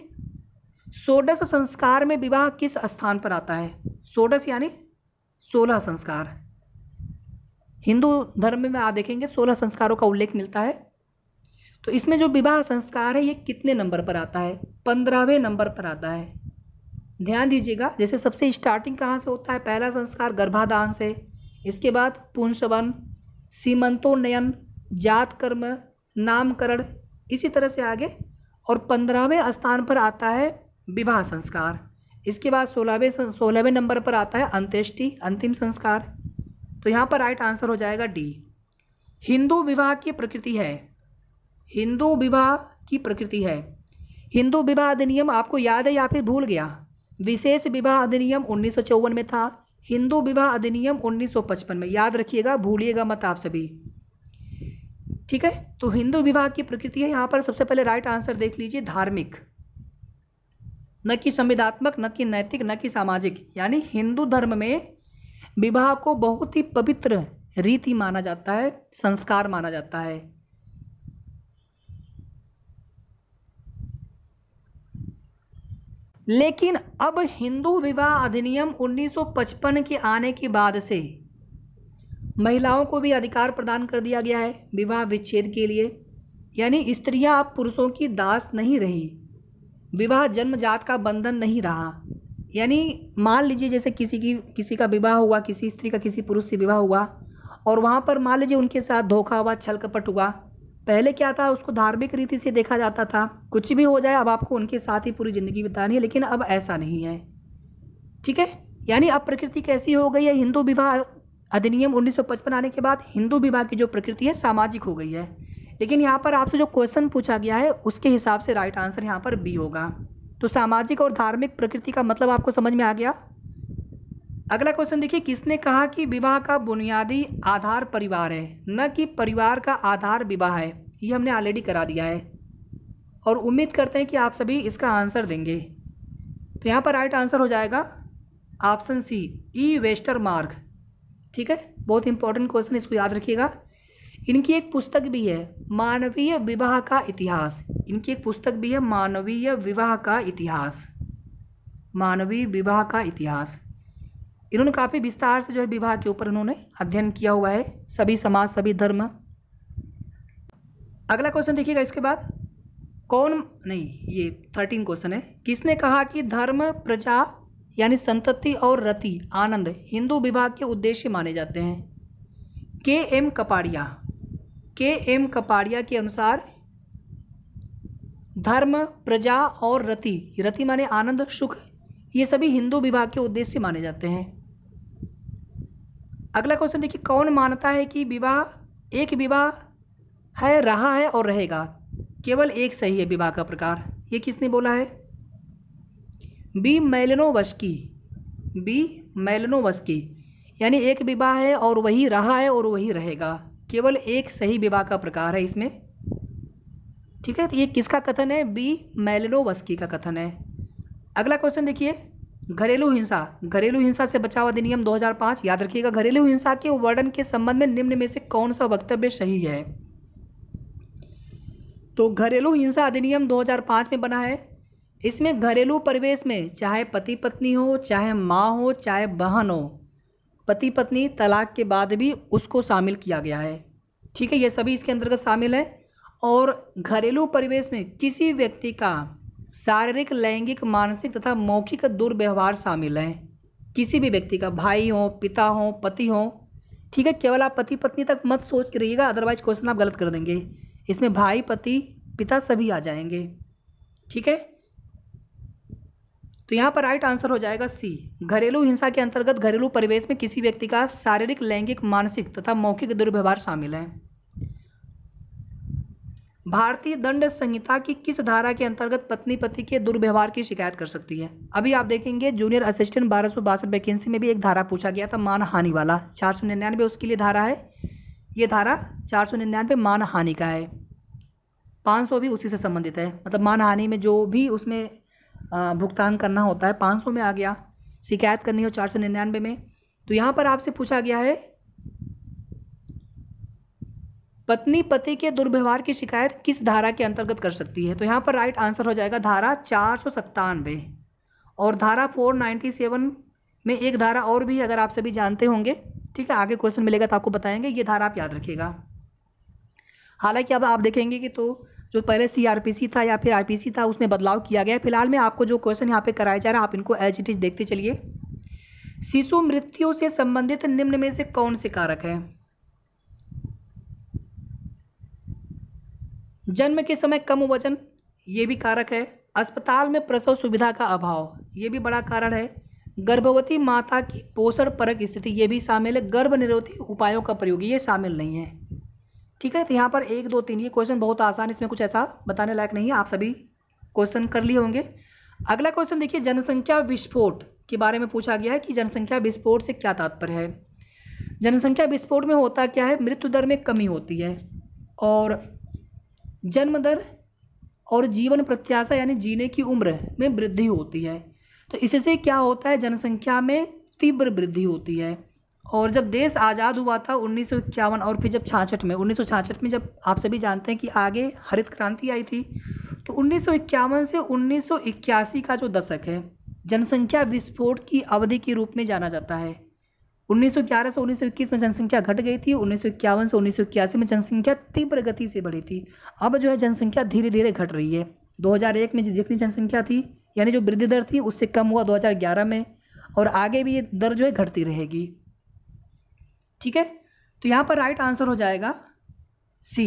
सोडस संस्कार में विवाह किस स्थान पर आता है सोडस यानी सोलह संस्कार हिंदू धर्म में आप देखेंगे सोलह संस्कारों का उल्लेख मिलता है तो इसमें जो विवाह संस्कार है ये कितने नंबर पर आता है पंद्रहवें नंबर पर आता है ध्यान दीजिएगा जैसे सबसे स्टार्टिंग कहाँ से होता है पहला संस्कार गर्भाधान से इसके बाद पुंसवन सीमंतोन्नयन जात कर्म नामकरण इसी तरह से आगे और पंद्रहवें स्थान पर आता है विवाह संस्कार इसके बाद सोलहवें सोलहवें नंबर पर आता है अंत्येष्टि अंतिम संस्कार तो यहाँ पर राइट आंसर हो जाएगा डी हिंदू विवाह की प्रकृति है हिंदू विवाह की प्रकृति है हिंदू विवाह अधिनियम आपको याद है या फिर भूल गया विशेष विवाह अधिनियम उन्नीस में था हिंदू विवाह अधिनियम 1955 में याद रखिएगा भूलिएगा मत आप सभी ठीक है तो हिंदू विवाह की प्रकृति है यहाँ पर सबसे पहले राइट आंसर देख लीजिए धार्मिक न कि संविधात्मक न कि नैतिक न कि सामाजिक यानी हिंदू धर्म में विवाह को बहुत ही पवित्र रीति माना जाता है संस्कार माना जाता है लेकिन अब हिंदू विवाह अधिनियम 1955 के आने के बाद से महिलाओं को भी अधिकार प्रदान कर दिया गया है विवाह विच्छेद के लिए यानी स्त्रियां अब पुरुषों की दास नहीं रही विवाह जन्मजात का बंधन नहीं रहा यानी मान लीजिए जैसे किसी की किसी का विवाह हुआ किसी स्त्री का किसी पुरुष से विवाह हुआ और वहाँ पर मान लीजिए उनके साथ धोखा हुआ छल कपट हुआ पहले क्या था उसको धार्मिक रीति से देखा जाता था कुछ भी हो जाए अब आपको उनके साथ ही पूरी ज़िंदगी बितानी है लेकिन अब ऐसा नहीं है ठीक है यानी अब प्रकृति कैसी हो गई है हिंदू विवाह अधिनियम 1955 आने के बाद हिंदू विवाह की जो प्रकृति है सामाजिक हो गई है लेकिन यहाँ पर आपसे जो क्वेश्चन पूछा गया है उसके हिसाब से राइट आंसर यहाँ पर बी होगा तो सामाजिक और धार्मिक प्रकृति का मतलब आपको समझ में आ गया अगला क्वेश्चन देखिए किसने कहा कि विवाह का बुनियादी आधार परिवार है न कि परिवार का आधार विवाह है ये हमने ऑलरेडी करा दिया है और उम्मीद करते हैं कि आप सभी इसका आंसर देंगे तो यहाँ पर राइट आंसर हो जाएगा ऑप्शन सी ई वेस्टर मार्ग ठीक है बहुत इंपॉर्टेंट क्वेश्चन इसको याद रखिएगा इनकी एक पुस्तक भी है मानवीय विवाह का इतिहास इनकी एक पुस्तक भी है मानवीय विवाह का इतिहास मानवीय विवाह का इतिहास इन्होंने काफ़ी विस्तार से जो है विवाह के ऊपर इन्होंने अध्ययन किया हुआ है सभी समाज सभी धर्म अगला क्वेश्चन देखिएगा इसके बाद कौन नहीं ये थर्टीन क्वेश्चन है किसने कहा कि धर्म प्रजा यानी संतति और रति आनंद हिंदू विवाह के उद्देश्य माने जाते हैं के एम कपाड़िया के एम कपाड़िया के अनुसार धर्म प्रजा और रति रति माने आनंद सुख ये सभी हिंदू विभाग के उद्देश्य माने जाते हैं अगला क्वेश्चन देखिए कौन मानता है कि विवाह एक विवाह है रहा है और रहेगा केवल एक सही है विवाह का प्रकार ये किसने बोला है बी मैलनोवस्की बी मैलनोवस्की यानी एक विवाह है और वही रहा है और वही रहेगा केवल एक सही विवाह का प्रकार है इसमें ठीक है तो ये किसका कथन है बी मैलिनोवस्की का कथन है अगला क्वेश्चन देखिए घरेलू हिंसा घरेलू हिंसा से बचाव अधिनियम 2005 याद रखिएगा घरेलू हिंसा के वर्णन के संबंध में निम्न में से कौन सा वक्तव्य सही है तो घरेलू हिंसा अधिनियम 2005 में बना है इसमें घरेलू परिवेश में चाहे पति पत्नी हो चाहे माँ हो चाहे बहन हो पति पत्नी तलाक के बाद भी उसको शामिल किया गया है ठीक है ये सभी इसके अंतर्गत शामिल है और घरेलू परिवेश में किसी व्यक्ति का शारीरिक लैंगिक मानसिक तथा मौखिक दुर्व्यवहार शामिल है किसी भी व्यक्ति का भाई हो पिता हो पति हो ठीक है केवल आप पति पत्नी तक मत सोच के रहिएगा अदरवाइज क्वेश्चन आप गलत कर देंगे इसमें भाई पति पिता सभी आ जाएंगे ठीक है तो यहाँ पर राइट आंसर हो जाएगा सी घरेलू हिंसा के अंतर्गत घरेलू परिवेश में किसी व्यक्ति का शारीरिक लैंगिक मानसिक तथा मौखिक दुर्व्यवहार शामिल है भारतीय दंड संहिता की किस धारा के अंतर्गत पत्नी पति के दुर्व्यवहार की शिकायत कर सकती है अभी आप देखेंगे जूनियर असिस्टेंट बारह सौ बासठ वैकेंसी में भी एक धारा पूछा गया था मान हानि वाला चार सौ निन्यानवे उसके लिए धारा है ये धारा चार सौ निन्यानवे मान हानि का है पाँच सौ भी उसी से संबंधित है मतलब मान हानि में जो भी उसमें भुगतान करना होता है पाँच सौ में आ गया शिकायत करनी हो चार सौ निन्यानवे में तो यहाँ पर आपसे पूछा गया है पत्नी पति के दुर्व्यवहार की शिकायत किस धारा के अंतर्गत कर सकती है तो यहाँ पर राइट आंसर हो जाएगा धारा चार सौ सत्तानवे और धारा फोर नाइन्टी सेवन में एक धारा और भी अगर आप सभी जानते होंगे ठीक है आगे क्वेश्चन मिलेगा तो आपको बताएंगे ये धारा आप याद रखिएगा हालांकि अब आप देखेंगे कि तो जो पहले सी था या फिर आई था उसमें बदलाव किया गया फिलहाल में आपको जो क्वेश्चन यहाँ पे कराया जा रहा है आप इनको एज इट इज देखते चलिए शिशु मृत्यु से संबंधित निम्न में से कौन से कारक है जन्म के समय कम वजन ये भी कारक है अस्पताल में प्रसव सुविधा का अभाव ये भी बड़ा कारण है गर्भवती माता की पोषण परक स्थिति ये भी शामिल है गर्भ निरोधी उपायों का प्रयोग ये शामिल नहीं है ठीक है तो यहाँ पर एक दो तीन ये क्वेश्चन बहुत आसान इसमें कुछ ऐसा बताने लायक नहीं है आप सभी क्वेश्चन कर लिए होंगे अगला क्वेश्चन देखिए जनसंख्या विस्फोट के बारे में पूछा गया है कि जनसंख्या विस्फोट से क्या तात्पर्य है जनसंख्या विस्फोट में होता क्या है मृत्यु दर में कमी होती है और जन्म दर और जीवन प्रत्याशा यानी जीने की उम्र में वृद्धि होती है तो इससे क्या होता है जनसंख्या में तीव्र वृद्धि होती है और जब देश आज़ाद हुआ था उन्नीस और फिर जब छाछठ में उन्नीस में जब आप सभी जानते हैं कि आगे हरित क्रांति आई थी तो उन्नीस से उन्नीस का जो दशक है जनसंख्या विस्फोट की अवधि के रूप में जाना जाता है 1911 से 1921 में जनसंख्या घट गई थी उन्नीस से उन्नीस में जनसंख्या तीव्र गति से बढ़ी थी अब जो है जनसंख्या धीरे धीरे घट रही है 2001 में जितनी जनसंख्या थी यानी जो वृद्धि दर थी उससे कम हुआ 2011 में और आगे भी ये दर जो है घटती रहेगी ठीक है तो यहाँ पर राइट आंसर हो जाएगा सी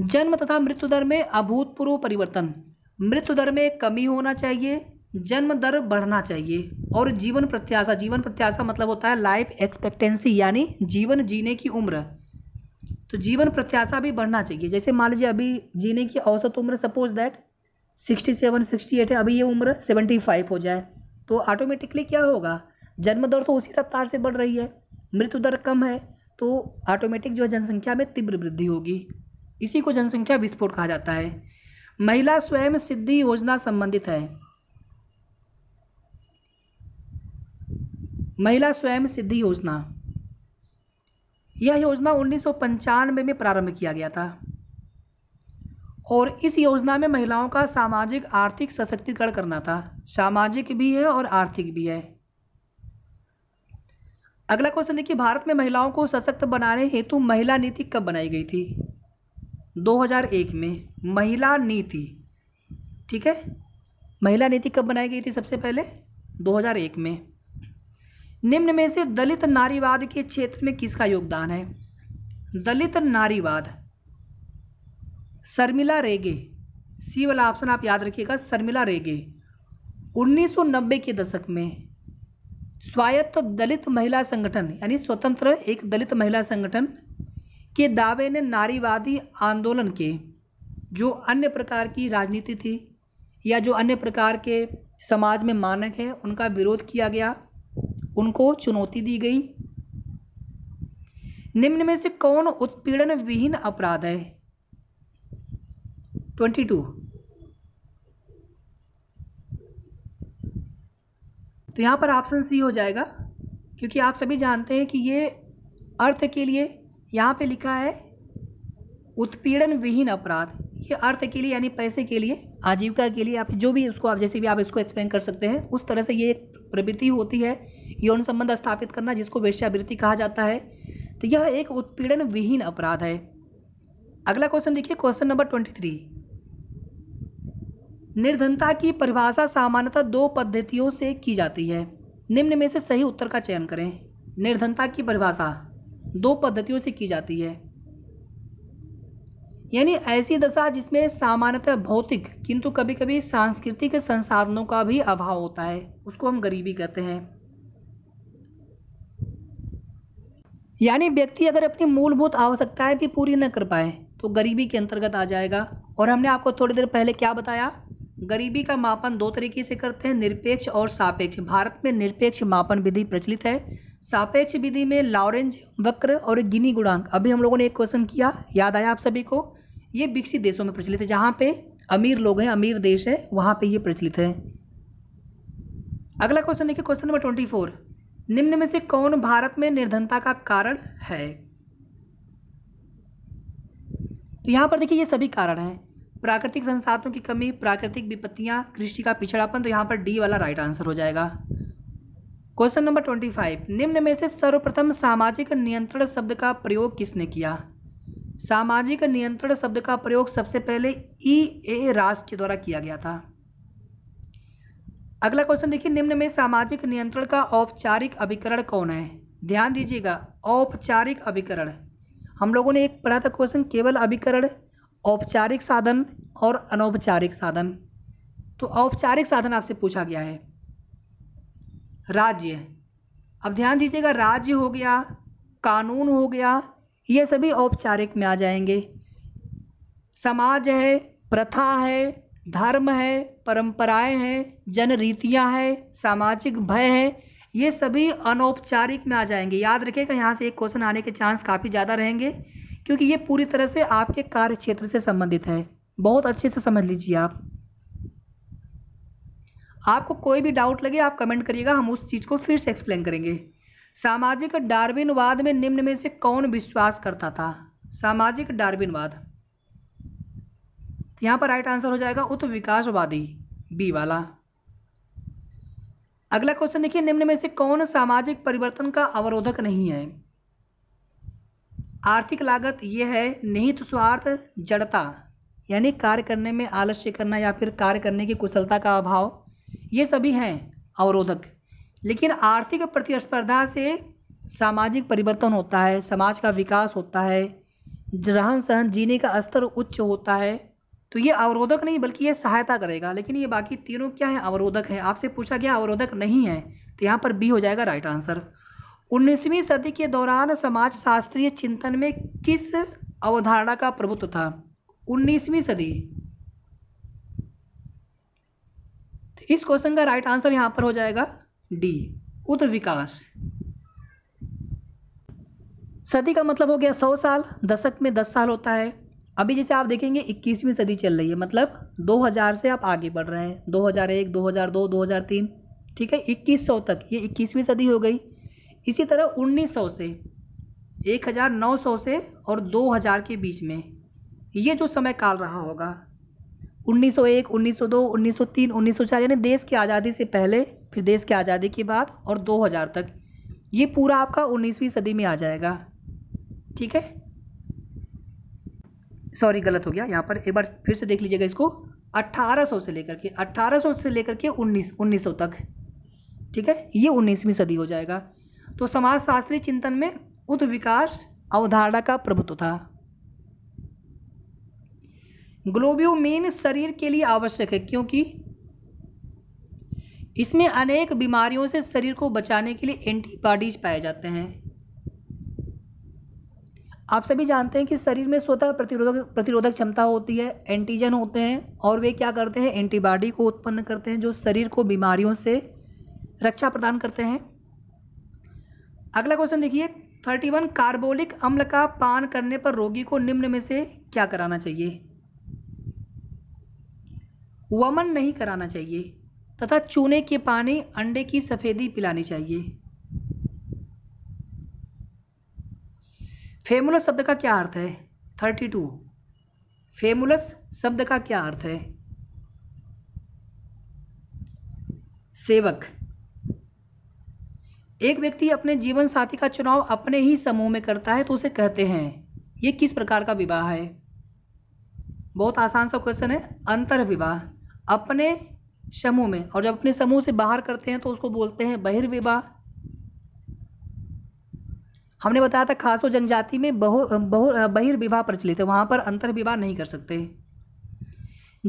जन्म तथा मृत्यु दर में अभूतपूर्व परिवर्तन मृत्यु दर में कमी होना चाहिए जन्म दर बढ़ना चाहिए और जीवन प्रत्याशा जीवन प्रत्याशा मतलब होता है लाइफ एक्सपेक्टेंसी यानी जीवन जीने की उम्र तो जीवन प्रत्याशा भी बढ़ना चाहिए जैसे मान लीजिए अभी जीने की औसत उम्र suppose that sixty seven sixty eight है अभी ये उम्र सेवेंटी फाइव हो जाए तो ऑटोमेटिकली क्या होगा जन्म दर तो उसी रफ्तार से बढ़ रही है मृत्यु दर कम है तो ऑटोमेटिक जो है जनसंख्या में तीव्र वृद्धि होगी इसी को जनसंख्या विस्फोट कहा जाता है महिला स्वयं सिद्धि योजना संबंधित है महिला स्वयं सिद्धि योजना यह योजना उन्नीस में प्रारंभ किया गया था और इस योजना में महिलाओं का सामाजिक आर्थिक सशक्तिकरण करना था सामाजिक भी है और आर्थिक भी है अगला क्वेश्चन देखिए भारत में महिलाओं को सशक्त बनाने हेतु महिला नीति कब बनाई गई थी 2001 में महिला नीति ठीक है महिला नीति कब बनाई गई थी सबसे पहले 2001 में निम्न में से दलित नारीवाद के क्षेत्र में किसका योगदान है दलित नारीवाद शर्मिला रेगे सी वाला ऑप्शन आप याद रखिएगा शर्मिला रेगे 1990 के दशक में स्वायत्त दलित महिला संगठन यानी स्वतंत्र एक दलित महिला संगठन के दावे ने नारीवादी आंदोलन के जो अन्य प्रकार की राजनीति थी या जो अन्य प्रकार के समाज में मानक है उनका विरोध किया गया उनको चुनौती दी गई निम्न में से कौन उत्पीड़न विहीन अपराध है ट्वेंटी टू तो यहाँ पर ऑप्शन सी हो जाएगा क्योंकि आप सभी जानते हैं कि ये अर्थ के लिए यहाँ पे लिखा है उत्पीड़न विहीन अपराध ये अर्थ के लिए यानी पैसे के लिए आजीविका के लिए आप जो भी उसको आप जैसे भी आप इसको एक्सप्लेन कर सकते हैं उस तरह से ये एक प्रवृत्ति होती है यौन संबंध स्थापित करना जिसको वेश्यावृत्ति कहा जाता है तो यह एक उत्पीड़न विहीन अपराध है अगला क्वेश्चन देखिए क्वेश्चन नंबर ट्वेंटी थ्री निर्धनता की परिभाषा सामान्यतः दो पद्धतियों से की जाती है निम्न में से सही उत्तर का चयन करें निर्धनता की परिभाषा दो पद्धतियों से की जाती है यानी ऐसी दशा जिसमें सामान्यतः भौतिक किंतु कभी कभी सांस्कृतिक संसाधनों का भी अभाव होता है उसको हम गरीबी कहते हैं यानी व्यक्ति अगर अपनी मूलभूत आवश्यकताएं भी पूरी न कर पाए तो गरीबी के अंतर्गत आ जाएगा और हमने आपको थोड़ी देर पहले क्या बताया गरीबी का मापन दो तरीके से करते हैं निरपेक्ष और सापेक्ष भारत में निरपेक्ष मापन विधि प्रचलित है सापेक्ष विधि में लॉरेंज वक्र और गिनी गुणांक अभी हम लोगों ने एक क्वेश्चन किया याद आया आप सभी को ये विकसित देशों में प्रचलित है जहाँ पे अमीर लोग हैं अमीर देश है वहाँ पे ये प्रचलित है अगला क्वेश्चन देखिए क्वेश्चन नंबर ट्वेंटी फोर निम्न में से कौन भारत में निर्धनता का कारण है तो यहाँ पर देखिए ये सभी कारण हैं प्राकृतिक संसाधनों की कमी प्राकृतिक विपत्तियां कृषि का पिछड़ापन तो यहाँ पर डी वाला राइट आंसर हो जाएगा क्वेश्चन नंबर ट्वेंटी फाइव निम्न में से सर्वप्रथम सामाजिक नियंत्रण शब्द का प्रयोग किसने किया सामाजिक नियंत्रण शब्द का प्रयोग सबसे पहले ई ए रास के द्वारा किया गया था अगला क्वेश्चन देखिए निम्न में सामाजिक नियंत्रण का औपचारिक अभिकरण कौन है ध्यान दीजिएगा औपचारिक अभिकरण हम लोगों ने एक पढ़ा था क्वेश्चन केवल अभिकरण औपचारिक साधन और अनौपचारिक साधन तो औपचारिक साधन आपसे पूछा गया है राज्य अब ध्यान दीजिएगा राज्य हो गया कानून हो गया ये सभी औपचारिक में आ जाएंगे समाज है प्रथा है धर्म है परंपराएं हैं जन रीतियाँ हैं सामाजिक भय है ये सभी अनौपचारिक में आ जाएंगे याद रखिएगा यहाँ से एक क्वेश्चन आने के चांस काफ़ी ज़्यादा रहेंगे क्योंकि ये पूरी तरह से आपके कार्य क्षेत्र से संबंधित है बहुत अच्छे से समझ लीजिए आप आपको कोई भी डाउट लगे आप कमेंट करिएगा हम उस चीज़ को फिर से एक्सप्लेन करेंगे सामाजिक डार्विनवाद में निम्न में से कौन विश्वास करता था सामाजिक डार्विनवाद यहाँ पर राइट आंसर हो जाएगा उत्त विकासवादी बी वाला अगला क्वेश्चन देखिए निम्न में से कौन सामाजिक परिवर्तन का अवरोधक नहीं है आर्थिक लागत ये है निहित स्वार्थ जड़ता यानी कार्य करने में आलस्य करना या फिर कार्य करने की कुशलता का अभाव ये सभी हैं अवरोधक लेकिन आर्थिक प्रतिस्पर्धा से सामाजिक परिवर्तन होता है समाज का विकास होता है रहन सहन जीने का स्तर उच्च होता है तो ये अवरोधक नहीं बल्कि ये सहायता करेगा लेकिन ये बाकी तीनों क्या है अवरोधक है आपसे पूछा गया अवरोधक नहीं है तो यहाँ पर बी हो जाएगा राइट आंसर उन्नीसवीं सदी के दौरान समाज शास्त्रीय चिंतन में किस अवधारणा का प्रभुत्व था उन्नीसवीं सदी इस क्वेश्चन का राइट आंसर यहां पर हो जाएगा डी उत विकास सदी का मतलब हो गया सौ साल दशक में दस साल होता है अभी जैसे आप देखेंगे इक्कीसवीं सदी चल रही है मतलब 2000 से आप आगे बढ़ रहे हैं 2001, 2002, 2003 ठीक है 2100 तक ये इक्कीसवीं सदी हो गई इसी तरह 1900 से 1900 से और 2000 के बीच में ये जो समय काल रहा होगा 1901, 1902, 1903, 1904 यानी देश की आज़ादी से पहले फिर देश की आज़ादी के बाद और 2000 तक ये पूरा आपका 19वीं सदी में आ जाएगा ठीक है सॉरी गलत हो गया यहाँ पर एक बार फिर से देख लीजिएगा इसको 1800 से लेकर के 1800 से लेकर के 19 1900 तक ठीक है ये 19वीं सदी हो जाएगा तो समाजशास्त्री चिंतन में उद विकास अवधारणा का प्रभुत्व था ग्लोबियोमीन शरीर के लिए आवश्यक है क्योंकि इसमें अनेक बीमारियों से शरीर को बचाने के लिए एंटीबॉडीज पाए जाते हैं आप सभी जानते हैं कि शरीर में स्वतः प्रतिरोधक प्रतिरोधक क्षमता होती है एंटीजन होते हैं और वे क्या करते हैं एंटीबॉडी को उत्पन्न करते हैं जो शरीर को बीमारियों से रक्षा प्रदान करते हैं अगला क्वेश्चन देखिए थर्टी वन कार्बोलिक अम्ल का पान करने पर रोगी को निम्न में से क्या कराना चाहिए वमन नहीं कराना चाहिए तथा चूने के पानी अंडे की सफ़ेदी पिलानी चाहिए फेमुलस शब्द का क्या अर्थ है थर्टी टू फेमुलस शब्द का क्या अर्थ है सेवक एक व्यक्ति अपने जीवन साथी का चुनाव अपने ही समूह में करता है तो उसे कहते हैं ये किस प्रकार का विवाह है बहुत आसान सा क्वेश्चन है अंतर विवाह अपने समूह में और जब अपने समूह से बाहर करते हैं तो उसको बोलते हैं बहिर्विवाह हमने बताया था खासो जनजाति में बहु बहु बहिर्विवाह प्रचलित है वहाँ पर अंतर विवाह नहीं कर सकते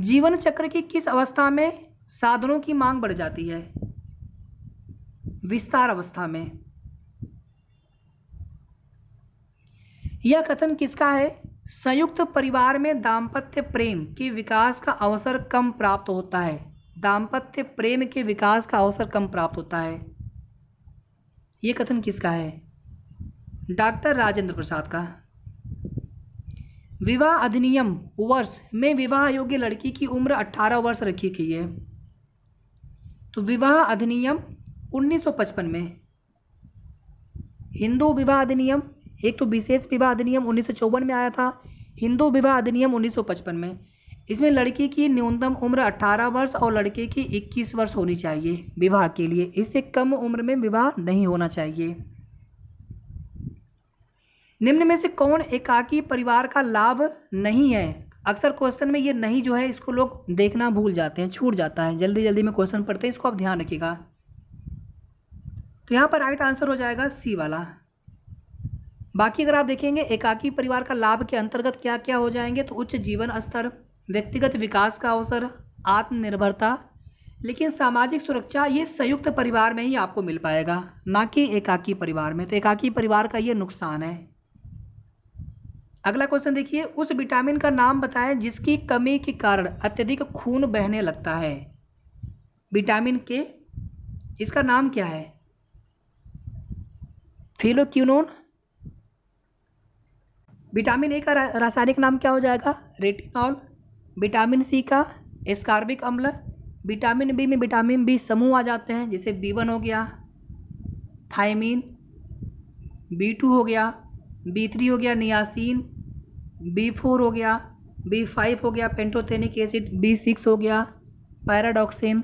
जीवन चक्र की किस अवस्था में साधनों की मांग बढ़ जाती है विस्तार अवस्था में यह कथन किसका है संयुक्त परिवार में दाम्पत्य प्रेम के विकास का अवसर कम प्राप्त होता है दाम्पत्य प्रेम के विकास का अवसर कम प्राप्त होता है यह कथन किसका है डॉक्टर राजेंद्र प्रसाद का विवाह अधिनियम वर्ष में विवाह योग्य लड़की की उम्र 18 वर्ष रखी गई है तो विवाह अधिनियम 1955 में हिंदू विवाह अधिनियम एक तो विशेष विवाह अधिनियम उन्नीस में आया था हिंदू विवाह अधिनियम 1955 में इसमें लड़की की न्यूनतम उम्र 18 वर्ष और लड़के की 21 वर्ष होनी चाहिए विवाह के लिए इससे कम उम्र में विवाह नहीं होना चाहिए निम्न में से कौन एकाकी परिवार का लाभ नहीं है अक्सर क्वेश्चन में ये नहीं जो है इसको लोग देखना भूल जाते हैं छूट जाता है जल्दी जल्दी में क्वेश्चन पढ़ते हैं इसको आप ध्यान रखिएगा तो यहाँ पर राइट आंसर हो जाएगा सी वाला बाकी अगर आप देखेंगे एकाकी परिवार का लाभ के अंतर्गत क्या क्या हो जाएंगे तो उच्च जीवन स्तर व्यक्तिगत विकास का अवसर आत्मनिर्भरता लेकिन सामाजिक सुरक्षा ये संयुक्त परिवार में ही आपको मिल पाएगा ना कि एकाकी परिवार में तो एकाकी परिवार का ये नुकसान है अगला क्वेश्चन देखिए उस विटामिन का नाम बताएं जिसकी कमी के कारण अत्यधिक खून बहने लगता है विटामिन के इसका नाम क्या है फिलोक्यूनोन विटामिन ए का रासायनिक नाम क्या हो जाएगा रेटिनॉल विटामिन सी का एस्कार्बिक अम्ल विटामिन बी में विटामिन बी समूह आ जाते हैं जैसे बी वन हो गया थायमिन बी टू हो गया बी थ्री हो गया नियासिन बी फोर हो गया बी फाइव हो गया पेंटोथेनिक एसिड बी सिक्स हो गया पैराडॉक्सिन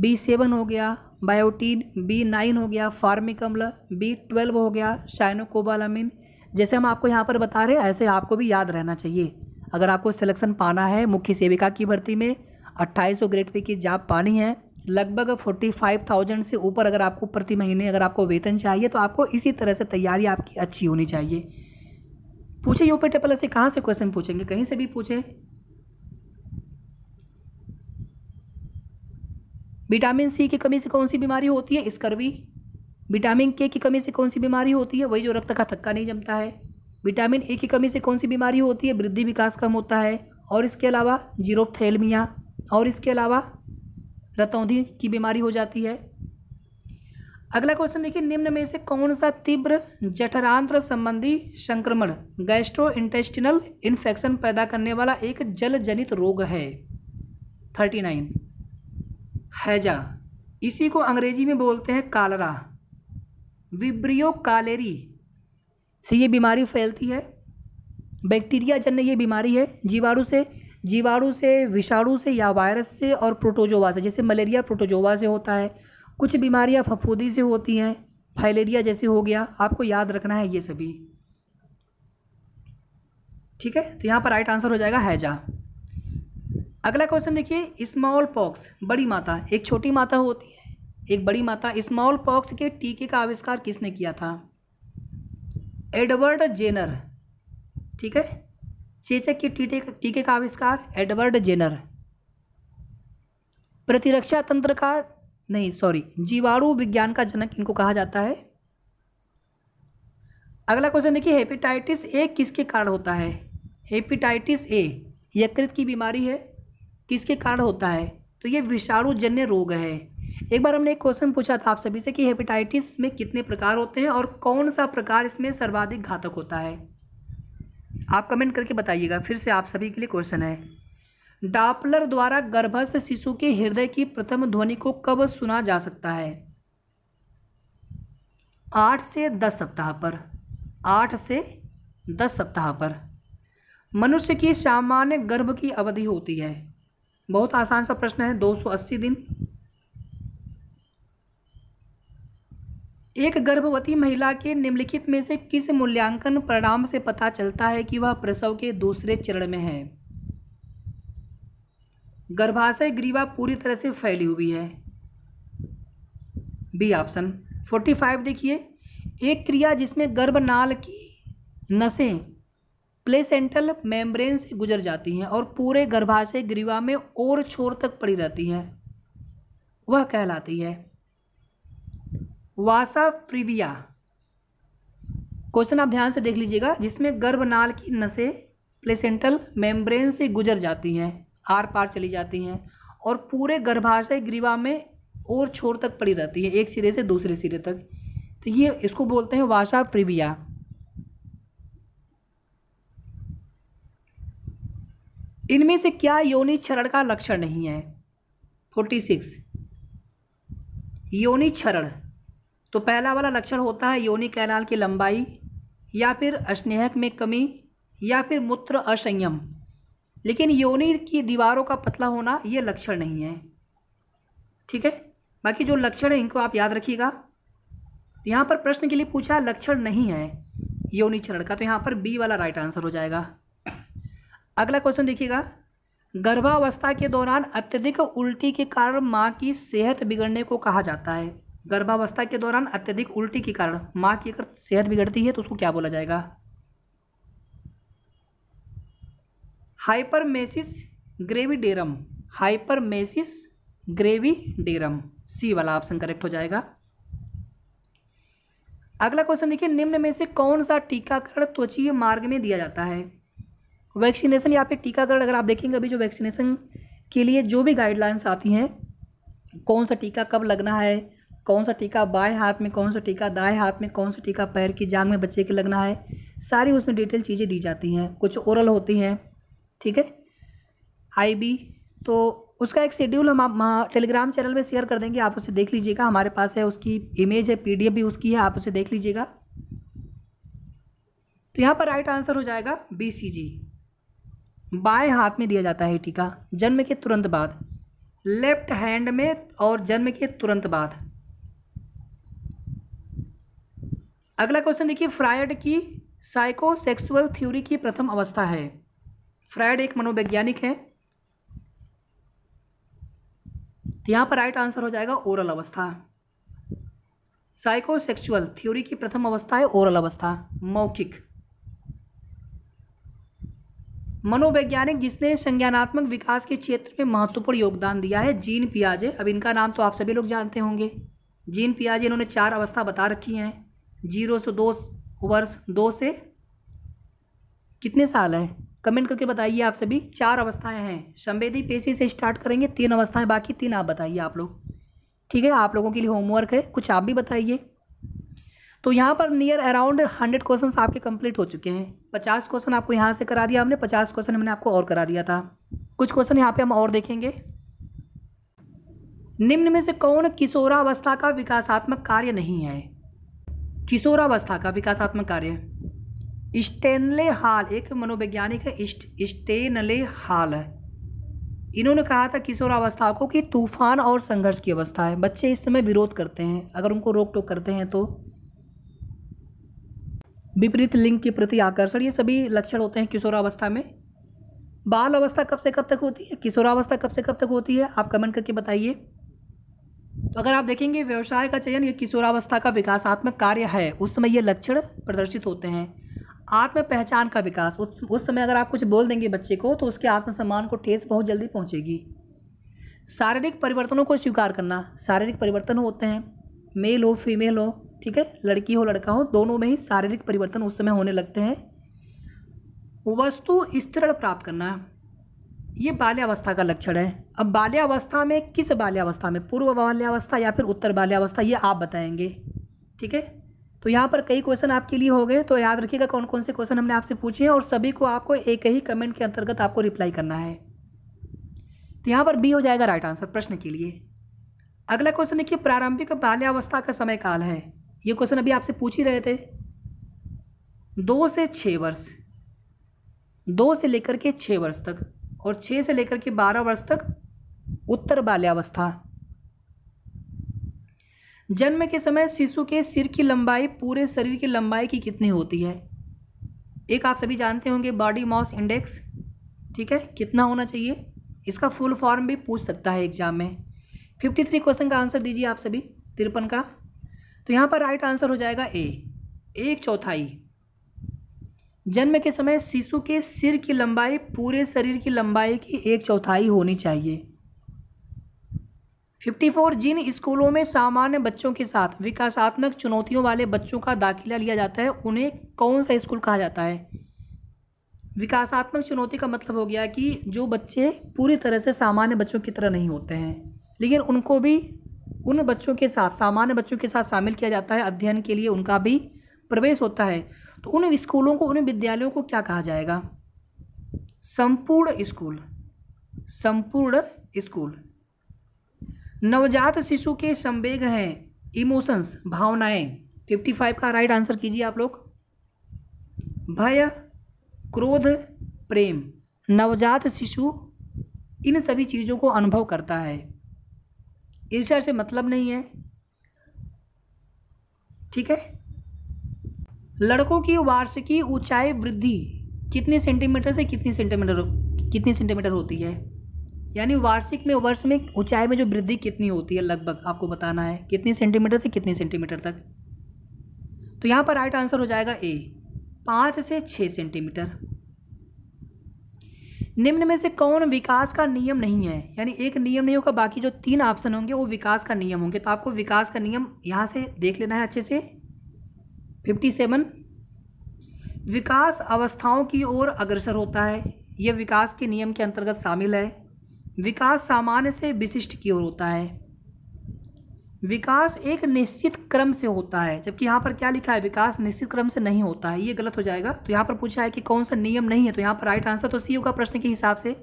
बी सेवन हो गया बायोटीन बी नाइन हो गया फार्मिक अम्ल बी ट्वेल्व हो गया शाइनोकोबालमिन जैसे हम आपको यहाँ पर बता रहे हैं ऐसे आपको भी याद रहना चाहिए अगर आपको सिलेक्शन पाना है मुख्य सेविका की भर्ती में अट्ठाईस सौ ग्रेड पे की जाप पानी है लगभग फोर्टी फाइव थाउजेंड से ऊपर अगर आपको प्रति महीने अगर आपको वेतन चाहिए तो आपको इसी तरह से तैयारी आपकी अच्छी होनी चाहिए पूछे यूपी ट्रिपल से कहाँ से क्वेश्चन पूछेंगे कहीं से भी पूछें विटामिन सी की कमी से कौन सी बीमारी होती है स्कर्वी विटामिन के की कमी से कौन सी बीमारी होती है वही जो रक्त का थक्का नहीं जमता है विटामिन ए की कमी से कौन सी बीमारी होती है वृद्धि विकास कम होता है और इसके अलावा जीरोपथेलमिया और इसके अलावा रतौंधी की बीमारी हो जाती है अगला क्वेश्चन देखिए निम्न में से कौन सा तीव्र जठरांत्र संबंधी संक्रमण गैस्ट्रो इंटेस्टिनल इन्फेक्शन पैदा करने वाला एक जल जनित रोग है थर्टी नाइन हैजा इसी को अंग्रेजी में बोलते हैं कालरा विब्रियो कालेरी से ये बीमारी फैलती है बैक्टीरिया जन्य ये बीमारी है जीवाणु से जीवाणु से विषाणु से या वायरस से और प्रोटोजोवा से जैसे मलेरिया प्रोटोजोवा से होता है कुछ बीमारियां फफूदी से होती हैं फाइलेरिया जैसे हो गया आपको याद रखना है ये सभी ठीक है तो यहाँ पर राइट आंसर हो जाएगा हैजा अगला क्वेश्चन देखिए स्मॉल पॉक्स बड़ी माता एक छोटी माता होती है एक बड़ी माता स्मॉल पॉक्स के टीके का आविष्कार किसने किया था एडवर्ड जेनर ठीक है चेचक के टीके टीके का आविष्कार एडवर्ड जेनर प्रतिरक्षा तंत्र का नहीं सॉरी जीवाणु विज्ञान का जनक इनको कहा जाता है अगला क्वेश्चन देखिए हेपेटाइटिस ए किसके कारण होता है हेपेटाइटिस ए यकृत की बीमारी है किसके कारण होता है तो ये विषाणुजन्य रोग है एक बार हमने एक क्वेश्चन पूछा था आप सभी से कि हेपेटाइटिस में कितने प्रकार होते हैं और कौन सा प्रकार इसमें सर्वाधिक घातक होता है आप कमेंट करके बताइएगा फिर से आप सभी के लिए क्वेश्चन है डापलर द्वारा गर्भस्थ शिशु के हृदय की प्रथम ध्वनि को कब सुना जा सकता है आठ से दस सप्ताह पर आठ से दस सप्ताह पर मनुष्य की सामान्य गर्भ की अवधि होती है बहुत आसान सा प्रश्न है 280 दिन एक गर्भवती महिला के निम्नलिखित में से किस मूल्यांकन परिणाम से पता चलता है कि वह प्रसव के दूसरे चरण में है गर्भाशय ग्रीवा पूरी तरह से फैली हुई है बी ऑप्शन 45 देखिए एक क्रिया जिसमें गर्भनाल की नसें प्लेसेंटल मेम्ब्रेन से गुजर जाती हैं और पूरे गर्भाशय ग्रीवा में और छोर तक पड़ी रहती हैं वह कहलाती है वासा प्रिविया क्वेश्चन आप ध्यान से देख लीजिएगा जिसमें गर्भनाल की नसें प्लेसेंटल मेम्ब्रेन से गुजर जाती हैं आर पार चली जाती हैं और पूरे गर्भाशय ग्रीवा में और छोर तक पड़ी रहती है एक सिरे से दूसरे सिरे तक तो ये इसको बोलते हैं वाशा प्रिविया इनमें से क्या योनि क्षरण का लक्षण नहीं है फोर्टी सिक्स योनि क्षरण तो पहला वाला लक्षण होता है योनि कैनाल की लंबाई या फिर स्नेहक में कमी या फिर मूत्र असंयम लेकिन योनि की दीवारों का पतला होना ये लक्षण नहीं है ठीक है बाकी जो लक्षण है इनको आप याद रखिएगा यहाँ पर प्रश्न के लिए पूछा लक्षण नहीं है योनि चरण का तो यहाँ पर बी वाला राइट आंसर हो जाएगा अगला क्वेश्चन देखिएगा गर्भावस्था के दौरान अत्यधिक उल्टी के कारण माँ की सेहत बिगड़ने को कहा जाता है गर्भावस्था के दौरान अत्यधिक उल्टी के कारण माँ की अगर सेहत बिगड़ती है तो उसको क्या बोला जाएगा hyperemesis gravidarum hyperemesis gravidarum C वाला ऑप्शन करेक्ट हो जाएगा अगला क्वेश्चन देखिए निम्न में से कौन सा टीकाकरण त्वचीय मार्ग में दिया जाता है वैक्सीनेशन या फिर टीकाकरण अगर आप देखेंगे अभी जो वैक्सीनेशन के लिए जो भी गाइडलाइंस आती हैं कौन सा टीका कब लगना है कौन सा टीका बाएं हाथ में कौन सा टीका दाएं हाथ में कौन सा टीका पैर की जांग में बच्चे के लगना है सारी उसमें डिटेल चीज़ें दी जाती हैं कुछ ओरल होती हैं ठीक है आई बी तो उसका एक शेड्यूल हम आप टेलीग्राम चैनल में शेयर कर देंगे आप उसे देख लीजिएगा हमारे पास है उसकी इमेज है एफ भी उसकी है आप उसे देख लीजिएगा तो यहाँ पर राइट आंसर हो जाएगा बी सी जी बाएं हाथ में दिया जाता है टीका जन्म के तुरंत बाद लेफ्ट हैंड में और जन्म के तुरंत बाद अगला क्वेश्चन देखिए फ्रायड की साइकोसेक्सुअल थ्योरी की प्रथम अवस्था है फ्रायड एक मनोवैज्ञानिक है तो पर राइट आंसर हो जाएगा ओरल अवस्था साइकोसेक्सुअल थ्योरी की प्रथम अवस्था है ओरल अवस्था मौखिक मनोवैज्ञानिक जिसने संज्ञानात्मक विकास के क्षेत्र में महत्वपूर्ण योगदान दिया है जीन पियाजे अब इनका नाम तो आप सभी लोग जानते होंगे जीन पियाजे इन्होंने चार अवस्था बता रखी हैं जीरो से दो वर्ष दो से कितने साल है कमेंट करके बताइए आप सभी चार अवस्थाएं हैं संवेदी पेशी से स्टार्ट करेंगे तीन अवस्थाएं बाकी तीन आप बताइए आप लोग ठीक है आप लोगों के लिए होमवर्क है कुछ आप भी बताइए तो यहाँ पर नियर अराउंड हंड्रेड क्वेश्चन आपके कंप्लीट हो चुके हैं पचास क्वेश्चन आपको यहाँ से करा दिया हमने पचास क्वेश्चन हमने आपको और करा दिया था कुछ क्वेश्चन यहाँ पे हम और देखेंगे निम्न में से कौन किशोरावस्था का विकासात्मक कार्य नहीं है किशोरावस्था का विकासात्मक कार्य स्टेनले हाल एक मनोवैज्ञानिक है स्टेनले हाल इन्होंने कहा था किशोरावस्था को कि तूफान और संघर्ष की अवस्था है बच्चे इस समय विरोध करते हैं अगर उनको रोक टोक करते हैं तो विपरीत लिंग के प्रति आकर्षण ये सभी लक्षण होते हैं किशोरावस्था में बाल अवस्था कब से कब तक होती है किशोरावस्था कब से कब तक होती है आप कमेंट करके बताइए तो अगर आप देखेंगे व्यवसाय का चयन ये किशोरावस्था का विकासात्मक कार्य है उस समय ये लक्षण प्रदर्शित होते हैं आत्म पहचान का विकास उस समय अगर आप कुछ बोल देंगे बच्चे को तो उसके आत्मसम्मान को ठेस बहुत जल्दी पहुँचेगी शारीरिक परिवर्तनों को स्वीकार करना शारीरिक परिवर्तन होते हैं मेल हो फीमेल हो ठीक है लड़की हो लड़का हो दोनों में ही शारीरिक परिवर्तन उस समय होने लगते हैं वस्तु स्तरण प्राप्त करना ये बाल्यावस्था का लक्षण है अब बाल्यावस्था में किस बाल्यावस्था में पूर्व बाल्यावस्था या फिर उत्तर बाल्यावस्था ये आप बताएंगे ठीक है तो यहाँ पर कई क्वेश्चन आपके लिए हो गए तो याद रखिएगा कौन कौन से क्वेश्चन हमने आपसे पूछे हैं और सभी को आपको एक ही कमेंट के अंतर्गत आपको रिप्लाई करना है तो यहाँ पर बी हो जाएगा राइट आंसर प्रश्न के लिए अगला क्वेश्चन देखिए प्रारंभिक बाल्यावस्था का समय काल है ये क्वेश्चन अभी आपसे पूछ ही रहे थे दो से छः वर्ष दो से लेकर के छः वर्ष तक और छः से लेकर के बारह वर्ष तक उत्तर बाल्यावस्था जन्म के समय शिशु के सिर की लंबाई पूरे शरीर की लंबाई की कितनी होती है एक आप सभी जानते होंगे बॉडी मॉस इंडेक्स ठीक है कितना होना चाहिए इसका फुल फॉर्म भी पूछ सकता है एग्जाम में फिफ्टी थ्री क्वेश्चन का आंसर दीजिए आप सभी तिरपन का तो यहाँ पर राइट आंसर हो जाएगा ए एक चौथाई जन्म के समय शिशु के सिर की लंबाई पूरे शरीर की लंबाई की एक चौथाई होनी चाहिए 54 जिन स्कूलों में सामान्य बच्चों के साथ विकासात्मक चुनौतियों वाले बच्चों का दाखिला लिया जाता है उन्हें कौन सा स्कूल कहा जाता है विकासात्मक चुनौती का मतलब हो गया कि जो बच्चे पूरी तरह से सामान्य बच्चों की तरह नहीं होते हैं लेकिन उनको भी उन बच्चों के साथ सामान्य बच्चों के साथ शामिल किया जाता है अध्ययन के लिए उनका भी प्रवेश होता है तो उन स्कूलों को उन विद्यालयों को क्या कहा जाएगा संपूर्ण स्कूल संपूर्ण स्कूल नवजात शिशु के संवेग हैं इमोशंस भावनाएं फिफ्टी फाइव का राइट आंसर कीजिए आप लोग भय क्रोध प्रेम नवजात शिशु इन सभी चीज़ों को अनुभव करता है ईर्ष्या से मतलब नहीं है ठीक है लड़कों की वार्षिकी ऊंचाई वृद्धि कितने सेंटीमीटर से कितनी सेंटीमीटर कितनी सेंटीमीटर होती है यानी वार्षिक में वर्ष में ऊंचाई में जो वृद्धि कितनी होती है लगभग आपको बताना है कितनी सेंटीमीटर से कितनी सेंटीमीटर तक तो यहाँ पर राइट आंसर हो जाएगा ए पाँच से छः सेंटीमीटर निम्न में से कौन विकास का नियम नहीं है यानी एक नियम नहीं होगा बाकी जो तीन ऑप्शन होंगे वो विकास का नियम होंगे तो आपको विकास का नियम यहाँ से देख लेना है अच्छे से फिफ्टी सेवन विकास अवस्थाओं की ओर अग्रसर होता है यह विकास के नियम के अंतर्गत शामिल है विकास सामान्य से विशिष्ट की ओर होता है विकास एक निश्चित क्रम से होता है जबकि यहाँ पर क्या लिखा है विकास निश्चित क्रम से नहीं होता है ये गलत हो जाएगा तो यहाँ पर पूछा है कि कौन सा नियम नहीं है तो यहाँ पर राइट आंसर तो सी होगा प्रश्न के हिसाब से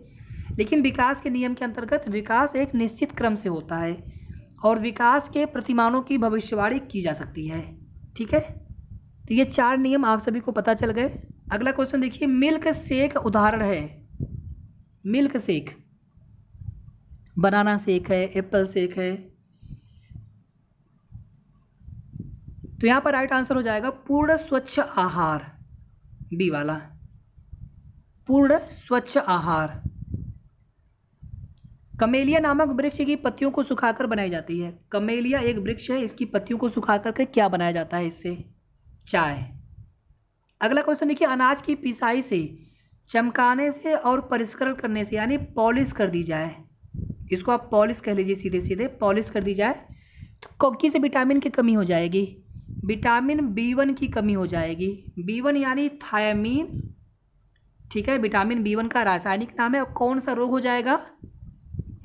लेकिन विकास के नियम के अंतर्गत विकास एक निश्चित क्रम से होता है और विकास के प्रतिमानों की भविष्यवाणी की जा सकती है ठीक है तो ये चार नियम आप सभी को पता चल गए अगला क्वेश्चन देखिए मिल्क सेक उदाहरण है मिल्क सेक बनाना सेक है एप्पल सेक है तो यहाँ पर राइट आंसर हो जाएगा पूर्ण स्वच्छ आहार बी वाला पूर्ण स्वच्छ आहार कमेलिया नामक वृक्ष की पत्तियों को सुखाकर बनाई जाती है कमेलिया एक वृक्ष है इसकी पत्तियों को सुखा करके क्या बनाया जाता है इससे चाय अगला क्वेश्चन देखिए अनाज की पिसाई से चमकाने से और परिष्करण करने से यानी पॉलिश कर दी जाए इसको आप पॉलिश कह लीजिए सीधे सीधे पॉलिश कर दी जाए तो से विटामिन की कमी हो जाएगी विटामिन बी वन की कमी हो जाएगी बी वन यानी थायमीन ठीक है विटामिन बी वन का रासायनिक नाम है कौन सा रोग हो जाएगा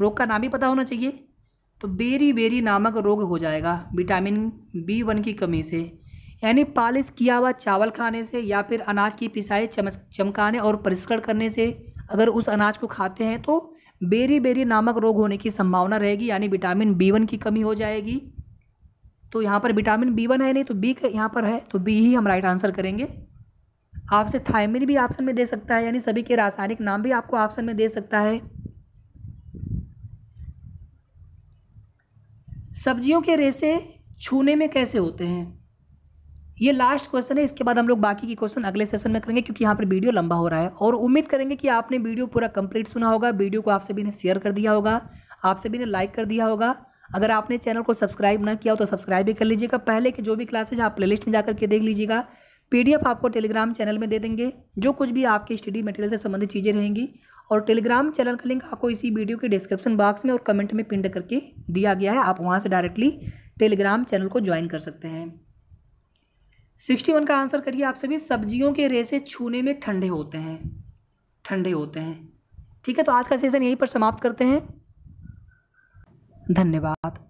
रोग का नाम ही पता होना चाहिए तो बेरी बेरी नामक रोग हो जाएगा विटामिन बी वन की कमी से यानी पालिश किया हुआ चावल खाने से या फिर अनाज की पिसाई चमक चमकाने और परिष्करण करने से अगर उस अनाज को खाते हैं तो बेरी बेरी नामक रोग होने की संभावना रहेगी यानी विटामिन बी वन की कमी हो जाएगी तो यहाँ पर विटामिन बी वन है नहीं तो बी यहाँ पर है तो बी ही हम राइट आंसर करेंगे आपसे थायमिन भी ऑप्शन में दे सकता है यानी सभी के रासायनिक नाम भी आपको ऑप्शन में दे सकता है सब्जियों के रेसे छूने में कैसे होते हैं ये लास्ट क्वेश्चन है इसके बाद हम लोग बाकी की क्वेश्चन अगले सेशन में करेंगे क्योंकि यहाँ पर वीडियो लंबा हो रहा है और उम्मीद करेंगे कि आपने वीडियो पूरा कंप्लीट सुना होगा वीडियो को आप सभी ने शेयर कर दिया होगा आप सभी ने लाइक कर दिया होगा अगर आपने चैनल को सब्सक्राइब ना किया हो तो सब्सक्राइब भी कर लीजिएगा पहले के जो भी क्लासेज आप प्लेलिस्ट में जाकर के देख लीजिएगा पीडीएफ आपको टेलीग्राम चैनल में दे देंगे जो कुछ भी आपके स्टडी मटेरियल से संबंधित चीज़ें रहेंगी और टेलीग्राम चैनल का लिंक आपको इसी वीडियो के डिस्क्रिप्शन बॉक्स में और कमेंट में पिंड करके दिया गया है आप वहाँ से डायरेक्टली टेलीग्राम चैनल को ज्वाइन कर सकते हैं सिक्सटी वन का आंसर करिए आप सभी सब्जियों के रेसे छूने में ठंडे होते हैं ठंडे होते हैं ठीक है तो आज का सेशन यहीं पर समाप्त करते हैं धन्यवाद